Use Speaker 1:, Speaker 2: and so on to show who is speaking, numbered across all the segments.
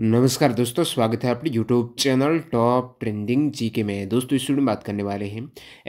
Speaker 1: नमस्कार दोस्तों स्वागत है आपके YouTube channel top trending GK में दोस्तों इस वीडियो में बात करने वाले हैं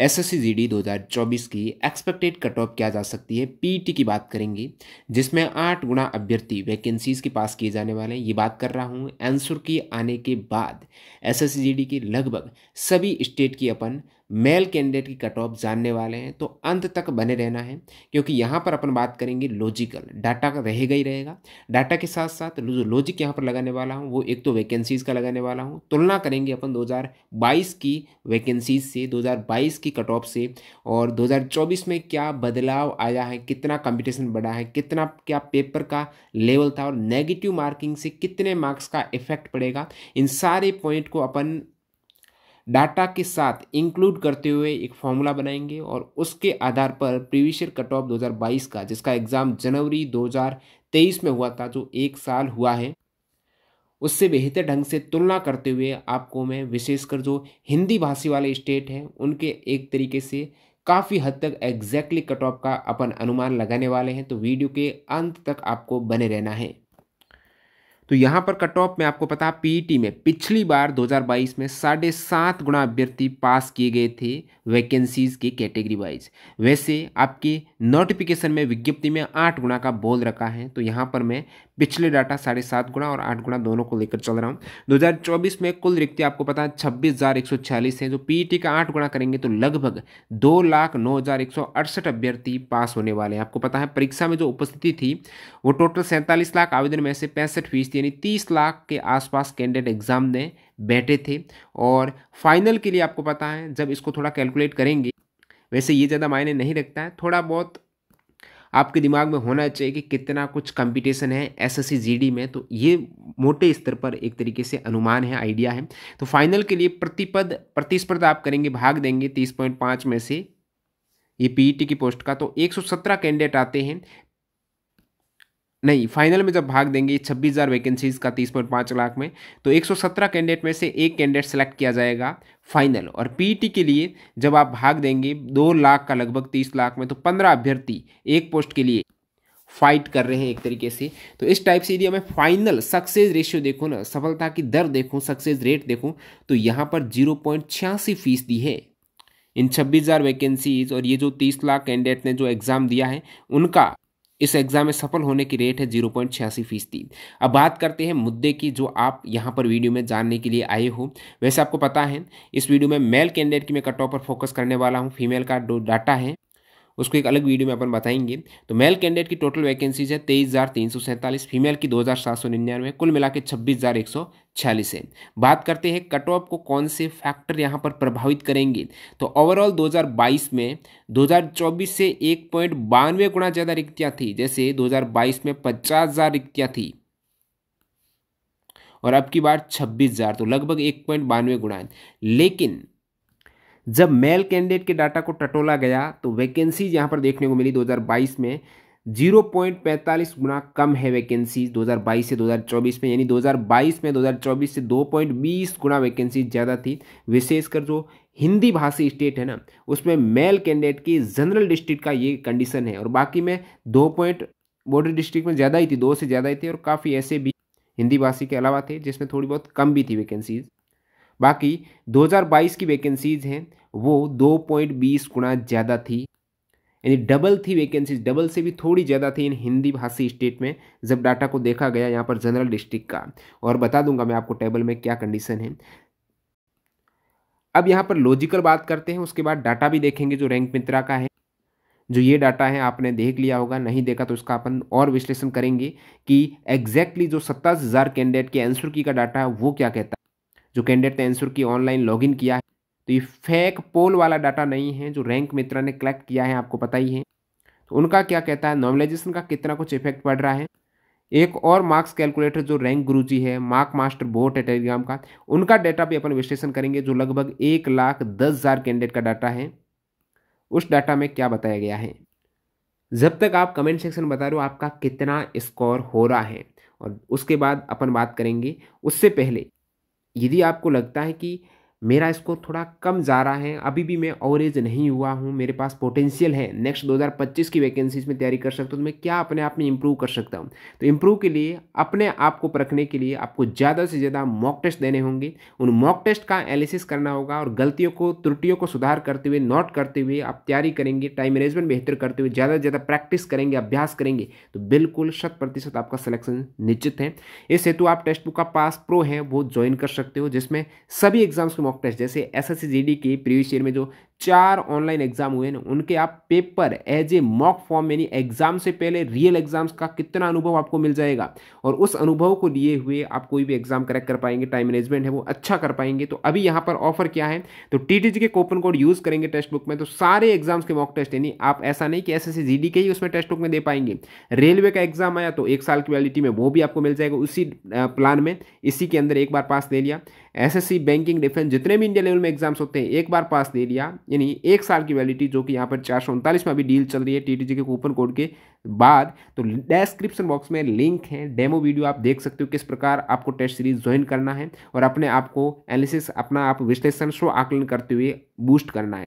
Speaker 1: एसएससी जीडी 2024 की एक्सपेक्टेड कट ऑफ क्या जा सकती है पीटी की बात करेंगे जिसमें आठ गुना अभ्यर्थी वैकेंसीज के पास किए जाने वाले हैं ये बात कर रहा हूँ आंसर की आने के बाद जी डी के लगभग सभी स्टेट की अपन मेल कैंडिडेट की कट ऑफ जानने वाले हैं तो अंत तक बने रहना है क्योंकि यहाँ पर अपन बात करेंगे लॉजिकल डाटा का रहेगा ही रहेगा डाटा के साथ साथ जो लॉजिक यहाँ पर लगाने वाला हूँ वो एक तो वैकेंसीज़ का लगाने वाला हूँ तुलना करेंगे अपन 2022 की वैकेंसीज से 2022 की कट ऑफ से और 2024 में क्या बदलाव आया है कितना कंपटीशन बढ़ा है कितना क्या पेपर का लेवल था और नेगेटिव मार्किंग से कितने मार्क्स का इफेक्ट पड़ेगा इन सारे पॉइंट को अपन डाटा के साथ इंक्लूड करते हुए एक फॉर्मूला बनाएंगे और उसके आधार पर प्रीवियर कट ऑफ 2022 का जिसका एग्ज़ाम जनवरी 2023 में हुआ था जो एक साल हुआ है उससे बेहतर ढंग से तुलना करते हुए आपको मैं विशेषकर जो हिंदी भाषी वाले स्टेट हैं उनके एक तरीके से काफ़ी हद तक एग्जैक्टली कट ऑफ का अपन अनुमान लगाने वाले हैं तो वीडियो के अंत तक आपको बने रहना है तो यहाँ पर कट ऑफ में आपको पता पीईटी e में पिछली बार 2022 में साढ़े सात गुणा अभ्यर्थी पास किए गए थे वैकेंसीज़ की कैटेगरी वाइज वैसे आपकी नोटिफिकेशन में विज्ञप्ति में आठ गुणा का बोल रखा है तो यहाँ पर मैं पिछले डाटा साढ़े सात गुणा और आठ गुणा दोनों को लेकर चल रहा हूँ 2024 में कुल रिक्ति आपको पता है छब्बीस हज़ार एक सौ छियालीस है जो पीईटी का आठ गुणा करेंगे तो लगभग दो लाख नौ हज़ार एक सौ अड़सठ अभ्यर्थी पास होने वाले हैं आपको पता है परीक्षा में जो उपस्थिति थी वो टोटल सैंतालीस लाख आवेदन में से पैंसठ फीसदी यानी तीस लाख के आसपास कैंडिडेट एग्जाम में बैठे थे और फाइनल के लिए आपको पता है जब इसको थोड़ा कैलकुलेट करेंगे वैसे ये ज़्यादा मायने नहीं रखता है थोड़ा बहुत आपके दिमाग में होना चाहिए कि कितना कुछ कंपटीशन है एसएससी जीडी में तो ये मोटे स्तर पर एक तरीके से अनुमान है आइडिया है तो फाइनल के लिए प्रतिपद प्रतिस्पर्धा आप करेंगे भाग देंगे तीस पॉइंट पाँच में से ये पीईटी की पोस्ट का तो 117 कैंडिडेट आते हैं नहीं फाइनल में जब भाग देंगे छब्बीस हज़ार वैकेंसीज का तीस पॉइंट पाँच लाख में तो एक सौ सत्रह कैंडिडेट में से एक कैंडिडेट सेलेक्ट किया जाएगा फाइनल और पीटी e के लिए जब आप भाग देंगे दो लाख का लगभग तीस लाख में तो पंद्रह अभ्यर्थी एक पोस्ट के लिए फाइट कर रहे हैं एक तरीके से तो इस टाइप से यदि मैं फाइनल सक्सेस रेशियो देखूँ ना सफलता की दर देखूँ सक्सेस रेट देखूँ तो यहाँ पर जीरो पॉइंट छियासी फीसदी है इन छब्बीस हज़ार वैकेंसीज और ये जो तीस लाख कैंडिडेट ने जो एग्ज़ाम दिया है उनका इस एग्ज़ाम में सफल होने की रेट है जीरो पॉइंट छियासी फीसदी अब बात करते हैं मुद्दे की जो आप यहाँ पर वीडियो में जानने के लिए आए हो वैसे आपको पता है इस वीडियो में मेल कैंडिडेट की मैं कट ऑफ पर फोकस करने वाला हूँ फीमेल का डाटा है उसको एक अलग वीडियो में अपन बताएंगे तो मेल कैंडिडेट की टोटल वैकेंसीज है तेईस हज़ार तीन सौ सैंतालीस फीमेल की दो हज़ार सात सौ निन्यानवे कुल मिला के छब्बीस हज़ार एक सौ छियालीस है बात करते हैं कट ऑफ को कौन से फैक्टर यहाँ पर प्रभावित करेंगे तो ओवरऑल 2022 में 2024 से एक पॉइंट बानवे गुणा ज़्यादा रिक्तियाँ थी जैसे 2022 में पचास हज़ार रिक्तियाँ थी और अब की बार छब्बीस हज़ार तो लगभग एक पॉइंट बानवे गुणा लेकिन जब मेल कैंडिडेट के डाटा को टटोला गया तो वैकेंसीज यहाँ पर देखने को मिली 2022 में 0.45 गुना कम है वैकेंसी 2022 से 2024 में यानी 2022 में 2024 से 2.20 गुना वैकेंसी ज़्यादा थी विशेषकर जो हिंदी भाषी स्टेट है ना उसमें मेल कैंडिडेट की जनरल डिस्ट्रिक्ट का ये कंडीशन है और बाकी में दो पॉइंट बॉर्डर डिस्ट्रिक्ट में ज़्यादा ही थी दो से ज़्यादा ही थी और काफ़ी ऐसे भी हिंदी भाषी के अलावा थे जिसमें थोड़ी बहुत कम भी थी वैकेंसीज़ बाकी 2022 की वैकेंसीज़ हैं वो 2.20 गुना ज़्यादा थी यानी डबल थी वैकेंसीज डबल से भी थोड़ी ज़्यादा थी इन हिंदी भाषी स्टेट में जब डाटा को देखा गया यहाँ पर जनरल डिस्ट्रिक्ट का और बता दूंगा मैं आपको टेबल में क्या कंडीशन है अब यहाँ पर लॉजिकल बात करते हैं उसके बाद डाटा भी देखेंगे जो रैंक मित्रा का है जो ये डाटा है आपने देख लिया होगा नहीं देखा तो उसका अपन और विश्लेषण करेंगे कि एग्जैक्टली जो सत्ताईस हज़ार कैंडिडेट के आंसर की का डाटा है वो क्या कहता है जो कैंडिडेट ने एंसुर की ऑनलाइन लॉगिन किया है तो ये फेक पोल वाला डाटा नहीं है जो रैंक मित्रा ने कलेक्ट किया है आपको पता ही है तो उनका क्या कहता है नॉर्मलाइजेशन का कितना कुछ इफेक्ट पड़ रहा है एक और मार्क्स कैलकुलेटर जो रैंक गुरु जी है मार्क मास्टर बोट है टेलीग्राम का उनका डाटा भी अपन विश्लेषण करेंगे जो लगभग एक लाख दस हज़ार कैंडिडेट का डाटा है उस डाटा में क्या बताया गया है जब तक आप कमेंट सेक्शन में बता रहे हो आपका कितना स्कोर हो रहा है और उसके बाद अपन बात करेंगे उससे पहले यदि आपको लगता है कि मेरा स्कोर थोड़ा कम जा रहा है अभी भी मैं ओवरेज नहीं हुआ हूँ मेरे पास पोटेंशियल है नेक्स्ट 2025 की वैकेंसीज में तैयारी कर सकता हूँ तो मैं क्या अपने आप में इम्प्रूव कर सकता हूँ तो इम्प्रूव के लिए अपने आप को परखने के लिए आपको ज़्यादा से ज़्यादा मॉक टेस्ट देने होंगे उन मॉक टेस्ट का एनालिसिस करना होगा और गलतियों को त्रुटियों को सुधार करते हुए नोट करते हुए आप तैयारी करेंगे टाइम मैनेजमेंट बेहतर करते हुए ज़्यादा से ज़्यादा प्रैक्टिस करेंगे अभ्यास करेंगे तो बिल्कुल शत प्रतिशत आपका सिलेक्शन निश्चित है इस हेतु आप टेक्स्ट बुक का पास प्रो है वो ज्वाइन कर सकते हो जिसमें सभी एग्जाम्स के मॉक टेस्ट जैसे एस एस के प्रीवियस ईयर में जो चार ऑनलाइन एग्जाम हुए ना उनके आप paper as a mock form यानी एग्जाम से पहले रियल एग्जाम्स का कितना अनुभव आपको मिल जाएगा और उस अनुभव को लिए हुए आप कोई भी एग्जाम करेक्ट कर पाएंगे टाइम मैनेजमेंट है वो अच्छा कर पाएंगे तो अभी यहाँ पर ऑफर क्या है तो T K coupon code use करेंगे टेस्ट बुक में तो सारे एग्जाम्स के मॉक टेस्ट यानी आप ऐसा नहीं कि एस एस के ही उसमें टेस्ट बुक में दे पाएंगे रेलवे का एग्जाम आया तो एक साल की वैलिटी में वो भी आपको मिल जाएगा उसी प्लान में इसी के अंदर एक बार पास दे लिया सी बैंकिंग डिफेंस जितने भी इंडिया लेवल में एग्जाम्स होते हैं एक बार पास दे लिया यानी एक साल की वैलिडिटी जो कि यहाँ पर चार सौ उनतालीस में अभी डील चल रही है टी के कूपन कोड के बाद तो डिस्क्रिप्शन बॉक्स में लिंक है डेमो वीडियो आप देख सकते हो किस प्रकार आपको टेस्ट सीरीज ज्वाइन करना है और अपने आप को एनालिसिस अपना आप विश्लेषण स्व आकलन करते हुए बूस्ट करना है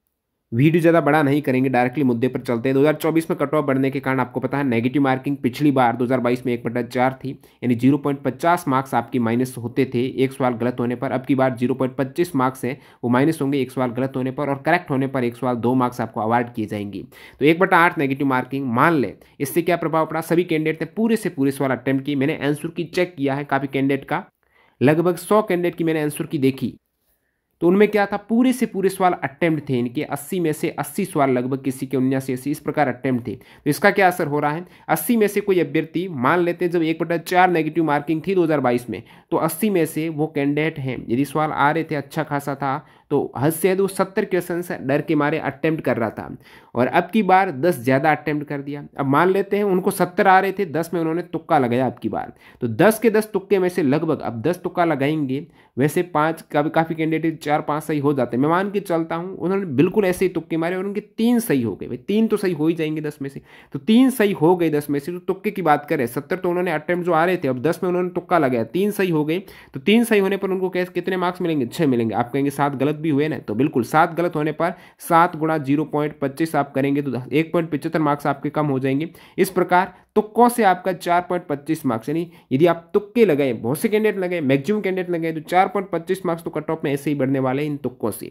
Speaker 1: वीडियो ज़्यादा बड़ा नहीं करेंगे डायरेक्टली मुद्दे पर चलते हैं 2024 में कट ऑफ बढ़ने के कारण आपको पता है नेगेटिव मार्किंग पिछली बार 2022 में एक बटा चार थी यानी 0.50 मार्क्स आपकी माइनस होते थे एक सवाल गलत होने पर अब की बार 0.25 मार्क्स है वो माइनस होंगे एक सवाल गलत होने पर और करेक्ट होने पर एक सवाल दो मार्क्स आपको अवार्ड किए जाएंगे तो एक बटा आठ नेगेटिव मार्किंग मान लें इससे क्या प्रभाव पड़ा सभी कैंडिडेट ने पूरे से पूरे सवाल अटैम्प्ट किए मैंने आंसर की चेक किया है काफ़ी कैंडिडेट का लगभग सौ कैंडिडेट की मैंने आंसर की देखी तो उनमें क्या था पूरे से पूरे सवाल अटैम्प्ट थे इनके 80 में से 80 सवाल लगभग किसी के उन्यासी अस्सी इस प्रकार अटैम्प्ट थे तो इसका क्या असर हो रहा है 80 में से कोई अभ्यर्थी मान लेते हैं जब एक बटा चार नेगेटिव मार्किंग थी 2022 में तो 80 में से वो कैंडिडेट हैं यदि सवाल आ रहे थे अच्छा खासा था तो हद से तो वो सत्तर क्वेश्चन डर के मारे अटैम्प्ट कर रहा था और अब की बार दस ज़्यादा अटैम्प्ट कर दिया अब मान लेते हैं उनको सत्तर आ रहे थे दस में उन्होंने तुक्का लगाया अब की बार तो दस के दस तुक्के में से लगभग अब दस तुक्का लगाएंगे वैसे पाँच काफ़ी काफ़ी कैंडिडेट चार पाँच सही हो जाते हैं मैं मान के चलता हूँ उन्होंने बिल्कुल ऐसे ही तुक्के मारे और उनके तीन सही हो गए भाई तीन तो सही हो ही जाएंगे दस में से तो तीन सही हो गए दस में से तो तुक्के की बात करें सत्तर तो उन्होंने अटैम्प्ट जो आ रहे थे अब दस में उन्होंने तुक्का लगाया तीन सही हो गए तो तीन सही होने पर उनको कैसे कितने मार्क्स मिलेंगे छः मिलेंगे आप कहेंगे सात गलत भी हुए ना तो बिल्कुल सात गलत होने पर सात गुणा जीरो पॉइंट पच्चीस आप करेंगे तो एक पॉइंट पिचहत्तर मार्क्स आपके कम हो जाएंगे इस प्रकार तुक्कों से आपका चार पॉइंट पच्चीस मार्क्स यानी यदि आप तुक्के लगाएं बहुत से कैंडिडेट लगे मैक्सिमम कैंडिडेट लगे तो चार पॉइंट पच्चीस मार्क्स तो कट ऑफ में ऐसे ही बढ़ने वाले हैं इन तुक्कों से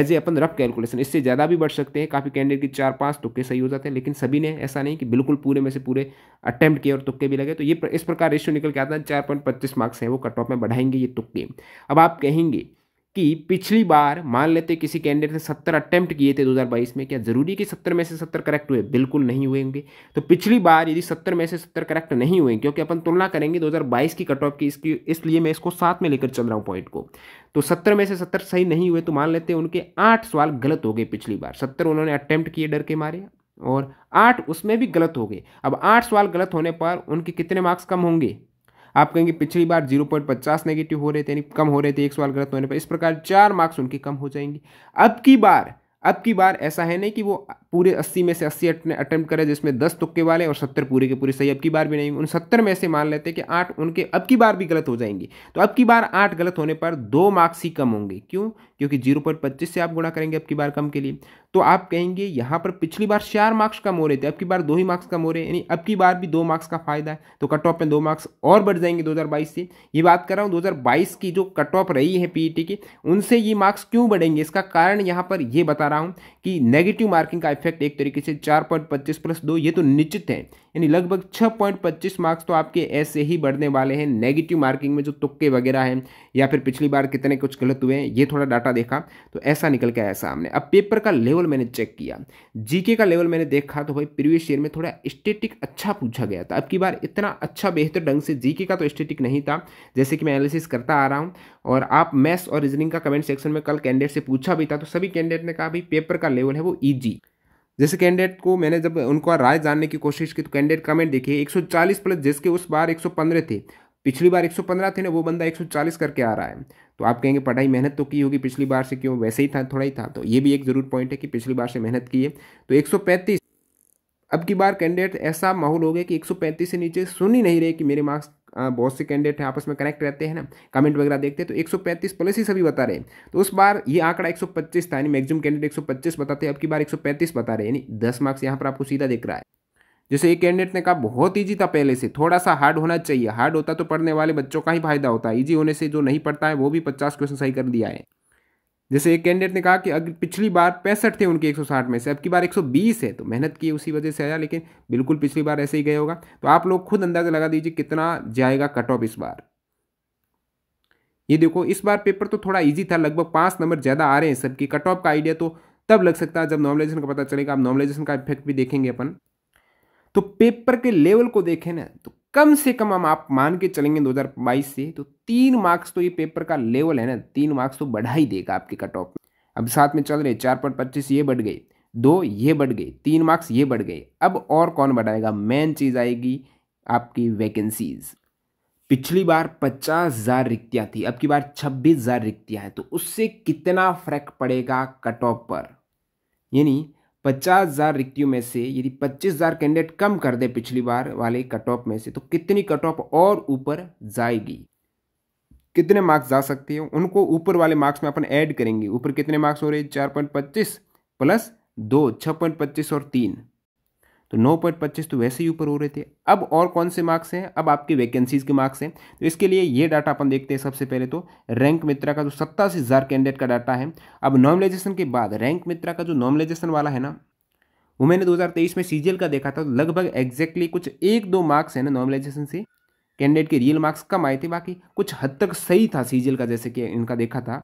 Speaker 1: एज ए अपन रफ कैलकुलेशन इससे ज़्यादा भी बढ़ सकते हैं काफ़ी कैंडिडेट के चार पाँच तुक्के सही हो जाते हैं लेकिन सभी ने ऐसा नहीं कि बिल्कुल पूरे में से पूरे अटैम्प्ट किए और तुक्के भी लगे तो ये इस प्रकार रेशियो निकल के आता है चार पॉइंट पच्चीस मार्क्स हैं वो कट ऑफ में बढ़ाएंगे ये तुक्के अब आप कहेंगे कि पिछली बार मान लेते किसी कैंडिडेट ने सत्तर अटैम्प्ट किए थे 2022 में क्या ज़रूरी कि सत्तर में से सत्तर करेक्ट हुए बिल्कुल नहीं हुए होंगे तो पिछली बार यदि सत्तर में से सत्तर करेक्ट नहीं हुए क्योंकि अपन तुलना करेंगे 2022 की कट ऑफ की इसकी इसलिए मैं इसको साथ में लेकर चल रहा हूँ पॉइंट को तो सत्तर में से सत्तर सही नहीं हुए तो मान लेते उनके आठ सवाल गलत हो गए पिछली बार सत्तर उन्होंने अटैम्प्ट किए डर के मारे और आठ उसमें भी गलत हो गए अब आठ सवाल गलत होने पर उनके कितने मार्क्स कम होंगे आप कहेंगे पिछली बार जीरो पॉइंट पचास नेगेटिव हो रहे थे यानी कम हो रहे थे एक सवाल गलत होने पर इस प्रकार चार मार्क्स उनके कम हो जाएंगे अब की बार अब की बार ऐसा है नहीं कि वो पूरे अस्सी में से अस्सी अटैम्प्ट करे जिसमें दस तुक्के वाले और सत्तर पूरे के पूरे सही अब की बार भी नहीं उन सत्तर में से मान लेते हैं कि आठ उनके अब की बार भी गलत हो जाएंगे तो अब की बार आठ गलत होने पर दो मार्क्स ही कम होंगे क्यों क्योंकि जीरो पॉइंट पच्चीस से आप गुणा करेंगे अब की बार कम के लिए तो आप कहेंगे यहाँ पर पिछली बार चार मार्क्स कम हो रहे थे अब की बार दो ही मार्क्स कम हो रहे हैं यानी अब की बार भी दो मार्क्स का फायदा है तो कट ऑफ में दो मार्क्स और बढ़ जाएंगे 2022 से ये बात कर रहा हूँ 2022 की जो कट ऑफ रही है पीई e की उनसे ये मार्क्स क्यों बढ़ेंगे इसका कारण यहाँ पर यह बता रहा हूँ कि नेगेटिव मार्किंग का इफेक्ट परफेक्ट एक तरीके से चार पॉइंट पच्चीस प्लस दो ये तो निश्चित है यानी लगभग छः पॉइंट पच्चीस मार्क्स तो आपके ऐसे ही बढ़ने वाले हैं नेगेटिव मार्किंग में जो तुक्के वगैरह हैं या फिर पिछली बार कितने कुछ गलत हुए हैं ये थोड़ा डाटा देखा तो ऐसा निकल के आया सामने अब पेपर का लेवल मैंने चेक किया जीके का लेवल मैंने देखा तो भाई प्रीवियस ईयर में थोड़ा स्टेटिक अच्छा पूछा गया था अब की बार इतना अच्छा बेहतर ढंग से जीके का तो स्टेटिक नहीं था जैसे कि मैं एनालिसिस करता आ रहा हूँ और आप मैथ्स और रीजनिंग का कमेंट सेक्शन में कल कैंडिडेट से पूछा भी था तो सभी कैंडिडेट ने कहा भाई पेपर का लेवल है वो ईजी जैसे कैंडिडेट को मैंने जब उनका राय जानने की कोशिश की तो कैंडिडेट कमेंट देखिए 140 प्लस जिसके उस बार 115 थे पिछली बार 115 थे ना वो बंदा 140 करके आ रहा है तो आप कहेंगे पढ़ाई मेहनत तो की होगी पिछली बार से क्यों वैसे ही था थोड़ा ही था तो ये भी एक ज़रूर पॉइंट है कि पिछली बार से मेहनत की है तो एक अब की बार कैंडिडेट ऐसा माहौल हो गया कि 135 से नीचे सुन ही नहीं रहे कि मेरे मार्क्स बहुत से कैंडिडेट हैं आपस में कनेक्ट रहते हैं ना कमेंट वगैरह देखते हैं तो 135 प्लस ही सभी बता रहे हैं तो उस बार ये आंकड़ा 125 था यानी मैक्सिमम कैंडिडेट 125 बताते हैं अब की बार 135 बता रहे हैं यानी दस मार्क्स यहाँ पर आपको सीधा दिख रहा है जैसे एक कैंडिडेट ने कहा बहुत ईजी था पहले से थोड़ा सा हार्ड होना चाहिए हार्ड होता तो पढ़ने वाले बच्चों का ही फायदा होता है ईजी होने से जो नहीं पढ़ता है वो भी पचास क्वेश्चन सही कर दिया है जैसे एक कैंडिडेट ने कहा कि अगर पिछली बार पैंसठ थे उनके 160 में से अब की बार 120 है तो मेहनत की उसी वजह से आया लेकिन बिल्कुल पिछली बार ऐसे ही गया होगा तो आप लोग खुद अंदाज़ा लगा दीजिए कितना जाएगा कट ऑफ इस बार ये देखो इस बार पेपर तो थोड़ा इजी था लगभग पांच नंबर ज़्यादा आ रहे हैं सबकी कट ऑफ का आइडिया तो तब लग सकता है जब नॉर्मलाइजेशन का पता चलेगा आप नॉर्मलाइजेशन का इफेक्ट भी देखेंगे अपन तो पेपर के लेवल को देखें ना तो कम से कम हम आप मान के चलेंगे 2022 से तो तीन मार्क्स तो ये पेपर का लेवल है ना तीन मार्क्स तो बढ़ा ही देगा आपके कट ऑफ अब साथ में चल रहे चार पॉइंट पच्चीस ये बढ़ गए दो ये बढ़ गए तीन मार्क्स ये बढ़ गए अब और कौन बढ़ाएगा मेन चीज़ आएगी आपकी वैकेंसीज पिछली बार पचास हज़ार रिक्तियाँ थी अब की बार छब्बीस हज़ार रिक्तियाँ हैं तो उससे कितना फर्क पड़ेगा कट ऑफ पर यानी पचास हज़ार रिक्तियों में से यदि पच्चीस हज़ार कैंडिडेट कम कर दे पिछली बार वाले कट ऑफ में से तो कितनी कट ऑफ और ऊपर जाएगी कितने मार्क्स जा सकते हैं उनको ऊपर वाले मार्क्स में अपन ऐड करेंगे ऊपर कितने मार्क्स हो रहे हैं चार पॉइंट पच्चीस प्लस दो छः पॉइंट पच्चीस और तीन तो नौ पॉइंट पच्चीस तो वैसे ही ऊपर हो रहे थे अब और कौन से मार्क्स हैं अब आपके वैकेंसीज के मार्क्स हैं तो इसके लिए ये डाटा अपन देखते हैं सबसे पहले तो रैंक मित्रा का जो सत्तासी हज़ार कैंडिडेट का डाटा है अब नॉर्मलाइजेशन के बाद रैंक मित्रा का जो नॉर्मलाइजेशन वाला है ना वो मैंने दो में सी का देखा था तो लगभग एग्जैक्टली कुछ एक दो मार्क्स है ना नॉर्मलाइजेशन से कैंडिडेट के रियल मार्क्स कम आए थे बाकी कुछ हद तक सही था सी का जैसे कि इनका देखा था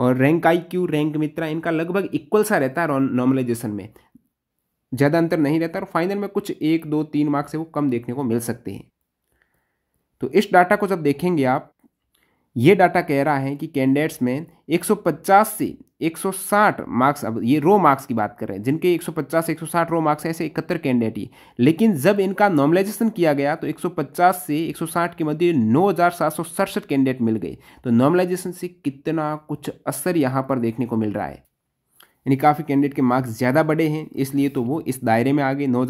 Speaker 1: और rank I Q rank Mitra इनका लगभग इक्वल सा रहता है नॉर्मलाइजेशन में ज़्यादा अंतर नहीं रहता और फाइनल में कुछ एक दो तीन मार्क्स से वो कम देखने को मिल सकते हैं तो इस डाटा को जब देखेंगे आप ये डाटा कह रहा है कि कैंडिडेट्स में 150 से 160 मार्क्स अब ये रो मार्क्स की बात कर रहे हैं जिनके 150 से 160 रो मार्क्स ऐसे इकहत्तर कैंडिडेट ही लेकिन जब इनका नॉर्मलाइजेशन किया गया तो 150 से 160 के मध्य नौ हज़ार कैंडिडेट मिल गए तो नॉर्मलाइजेशन से कितना कुछ असर यहाँ पर देखने को मिल रहा है यानी काफ़ी कैंडिडेट के मार्क्स ज़्यादा बढ़े हैं इसलिए तो वो इस दायरे में आ गए नौ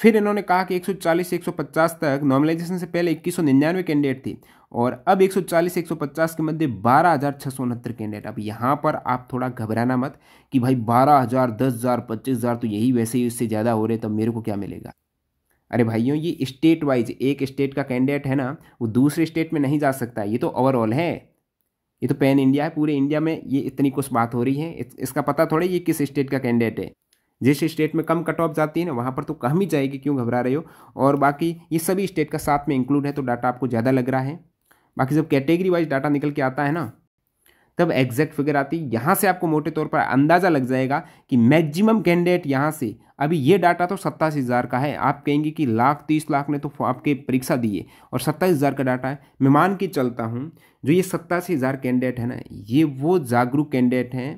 Speaker 1: फिर इन्होंने कहा कि 140 से 150 तक नॉर्मलाइजेशन से पहले इक्कीस कैंडिडेट थे और अब 140 से 150 के मध्य बारह हज़ार छः सौ उनहत्तर कैंडिडेट अब यहाँ पर आप थोड़ा घबराना मत कि भाई बारह हज़ार दस हज़ार पच्चीस हज़ार तो यही वैसे ही उससे ज़्यादा हो रहे तब मेरे को क्या मिलेगा अरे भाइयों ये स्टेट वाइज एक स्टेट का कैंडिडेट है ना वो दूसरे स्टेट में नहीं जा सकता ये तो ओवरऑल है ये तो पैन इंडिया है पूरे इंडिया में ये इतनी कुछ बात हो रही है इस, इसका पता थोड़ा ये किस स्टेट का कैंडिडेट है जिस स्टेट में कम कट ऑफ जाती है ना वहाँ पर तो कम ही जाएगी क्यों घबरा रहे हो और बाकी ये सभी स्टेट का साथ में इंक्लूड है तो डाटा आपको ज़्यादा लग रहा है बाकी जब कैटेगरी वाइज डाटा निकल के आता है ना तब एग्जैक्ट फिगर आती है यहाँ से आपको मोटे तौर पर अंदाज़ा लग जाएगा कि मैक्सिमम कैंडिडेट यहाँ से अभी ये डाटा तो सत्ताईस हज़ार का है आप कहेंगे कि लाख तीस लाख ने तो आपके परीक्षा दी है और सत्ताईस हज़ार का डाटा है मैं मान के चलता हूँ जो ये सत्तासी हज़ार कैंडिडेट हैं ना ये वो जागरूक कैंडिडेट हैं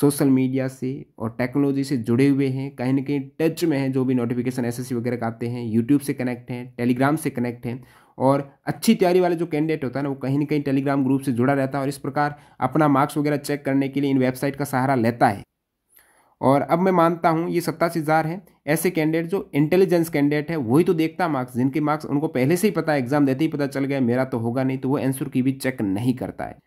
Speaker 1: सोशल मीडिया से और टेक्नोलॉजी से जुड़े हुए हैं कहीं ना कहीं टच में हैं जो भी नोटिफिकेशन एस वगैरह का आते हैं यूट्यूब से कनेक्ट हैं टेलीग्राम से कनेक्ट हैं और अच्छी तैयारी वाले जो कैंडिडेट होता है ना वो कहीं ना कहीं टेलीग्राम ग्रुप से जुड़ा रहता है और इस प्रकार अपना मार्क्स वगैरह चेक करने के लिए इन वेबसाइट का सहारा लेता है और अब मैं मानता हूँ ये सत्तासी हज़ार है ऐसे कैंडिडेट जो इंटेलिजेंस कैंडिडेट है वही तो देखता मार्क्स जिनके मार्क्स उनको पहले से ही पता है एग्जाम देते ही पता चल गया मेरा तो होगा नहीं तो वो आंसर की भी चेक नहीं करता है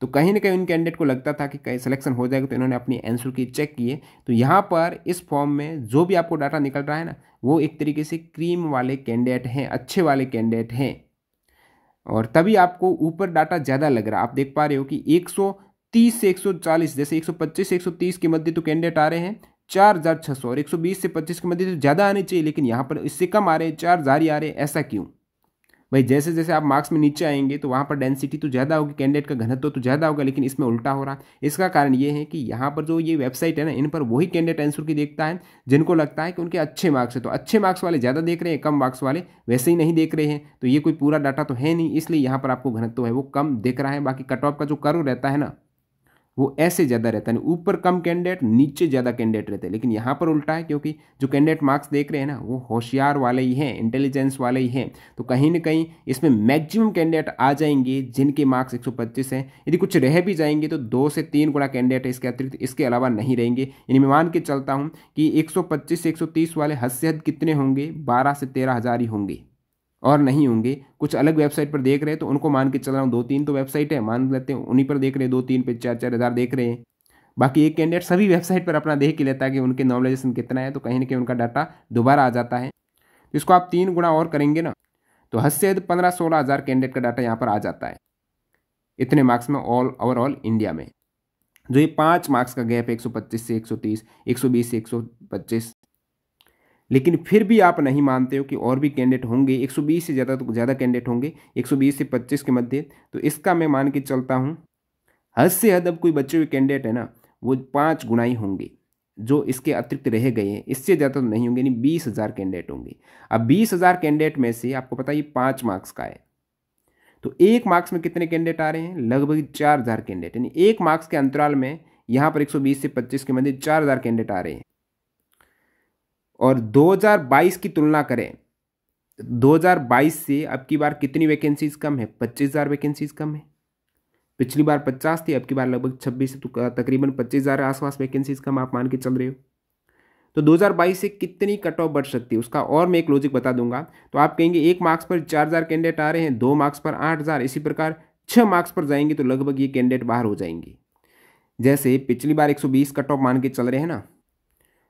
Speaker 1: तो कहीं ना कहीं उन कैंडिडेट को लगता था कि कहीं सिलेक्शन हो जाएगा तो इन्होंने अपनी आंसर की चेक किए तो यहाँ पर इस फॉर्म में जो भी आपको डाटा निकल रहा है ना वो एक तरीके से क्रीम वाले कैंडिडेट हैं अच्छे वाले कैंडिडेट हैं और तभी आपको ऊपर डाटा ज़्यादा लग रहा आप देख पा रहे हो कि एक तीस से एक सौ चालीस जैसे एक सौ पच्चीस से एक सौ तीस के मध्य तो कैंडिडेट आ रहे हैं चार हज़ार छः सौ और एक सौ बीस से पच्चीस के मध्य तो ज़्यादा आने चाहिए लेकिन यहाँ पर इससे कम आ रहे हैं चार हज़ार ही आ रहे हैं ऐसा क्यों भाई जैसे जैसे आप मार्क्स में नीचे आएंगे तो वहाँ पर डेंसिटी तो ज़्यादा होगी कैंडिडेट का घनत्व तो, ज़्यादा होगा लेकिन इसमें उल्टा हो रहा है इसका कारण ये है कि यहाँ पर जो ये वेबसाइट है ना इन पर वही कैंडिडेट आंसर की देखता है जिनको लगता है कि उनके अच्छे मार्क्स है तो अच्छे मार्क्स वाले ज़्यादा देख रहे हैं कम मार्क्स वाले वैसे ही नहीं देख रहे हैं तो ये कोई पूरा डाटा तो है नहीं इसलिए यहाँ पर आपको घनत्व है वो कम देख रहा है बाकी कट ऑफ का जो कर्व रहता है ना वो ऐसे ज़्यादा रहता है ऊपर कम कैंडिडेट नीचे ज़्यादा कैंडिडेट रहते हैं लेकिन यहाँ पर उल्टा है क्योंकि जो कैंडिडेट मार्क्स देख रहे हैं ना वो होशियार वाले ही हैं इंटेलिजेंस वाले ही हैं तो कहीं ना कहीं इसमें मैक्सिमम कैंडिडेट आ जाएंगे जिनके मार्क्स एक हैं यदि कुछ रह भी जाएंगे तो दो से तीन गुणा कैंडिडेट इसके अतिरिक्त इसके अलावा नहीं रहेंगे यानी मैं मान के चलता हूँ कि एक सौ से एक वाले हद से हद कितने होंगे बारह से तेरह ही होंगे और नहीं होंगे कुछ अलग वेबसाइट पर देख रहे हैं तो उनको मान के चल रहा हूँ दो तीन तो वेबसाइट है मान लेते हैं उन्हीं पर देख रहे हैं दो तीन पे चार चार हज़ार देख रहे हैं बाकी एक कैंडिडेट सभी वेबसाइट पर अपना देख ही लेता है कि उनके नॉर्मलाइजेशन कितना है तो कहीं ना कहीं उनका डाटा दोबारा आ जाता है तो इसको आप तीन गुणा और करेंगे ना तो हद से पंद्रह सोलह हज़ार कैंडिडेट का डाटा यहाँ पर आ जाता है इतने मार्क्स में ऑल ओवरऑल इंडिया में जो ये पाँच मार्क्स का गैप है एक से एक सौ बीस से पच्चीस लेकिन फिर भी आप नहीं मानते हो कि और भी कैंडिडेट होंगे 120 से ज़्यादा तो ज़्यादा कैंडिडेट होंगे 120 से 25 के मध्य तो इसका मैं मान के चलता हूँ हद से हद अब कोई बच्चे हुए कैंडिडेट है ना वो पाँच गुनाई होंगे जो इसके अतिरिक्त रह गए हैं इससे ज़्यादा तो नहीं होंगे यानी बीस हज़ार कैंडिडेट होंगे अब बीस हज़ार कैंडिडेट में से आपको पता ये पाँच मार्क्स का है तो एक मार्क्स में कितने कैंडिडेट आ रहे हैं लगभग चार हज़ार कैंडिडेट यानी एक मार्क्स के अंतराल में यहाँ पर 120 से 25 के मध्य चार हज़ार कैंडिडेट आ रहे हैं और 2022 की तुलना करें 2022 से अब की बार कितनी वैकेंसीज कम है 25000 वैकेंसीज कम है पिछली बार 50 थी अब की बार लगभग 26 तकरीबन 25000 के आसपास वैकेंसीज कम आप मान के चल रहे हो तो 2022 से कितनी कट ऑफ बढ़ सकती है उसका और मैं एक लॉजिक बता दूंगा तो आप कहेंगे एक मार्क्स पर चार हज़ार कैंडिडेट आ रहे हैं दो मार्क्स पर आठ हज़ार इसी प्रकार छः मार्क्स पर जाएंगे तो लगभग ये कैंडिडेट बाहर हो जाएंगे जैसे पिछली बार 120 कट ऑफ मान के चल रहे हैं ना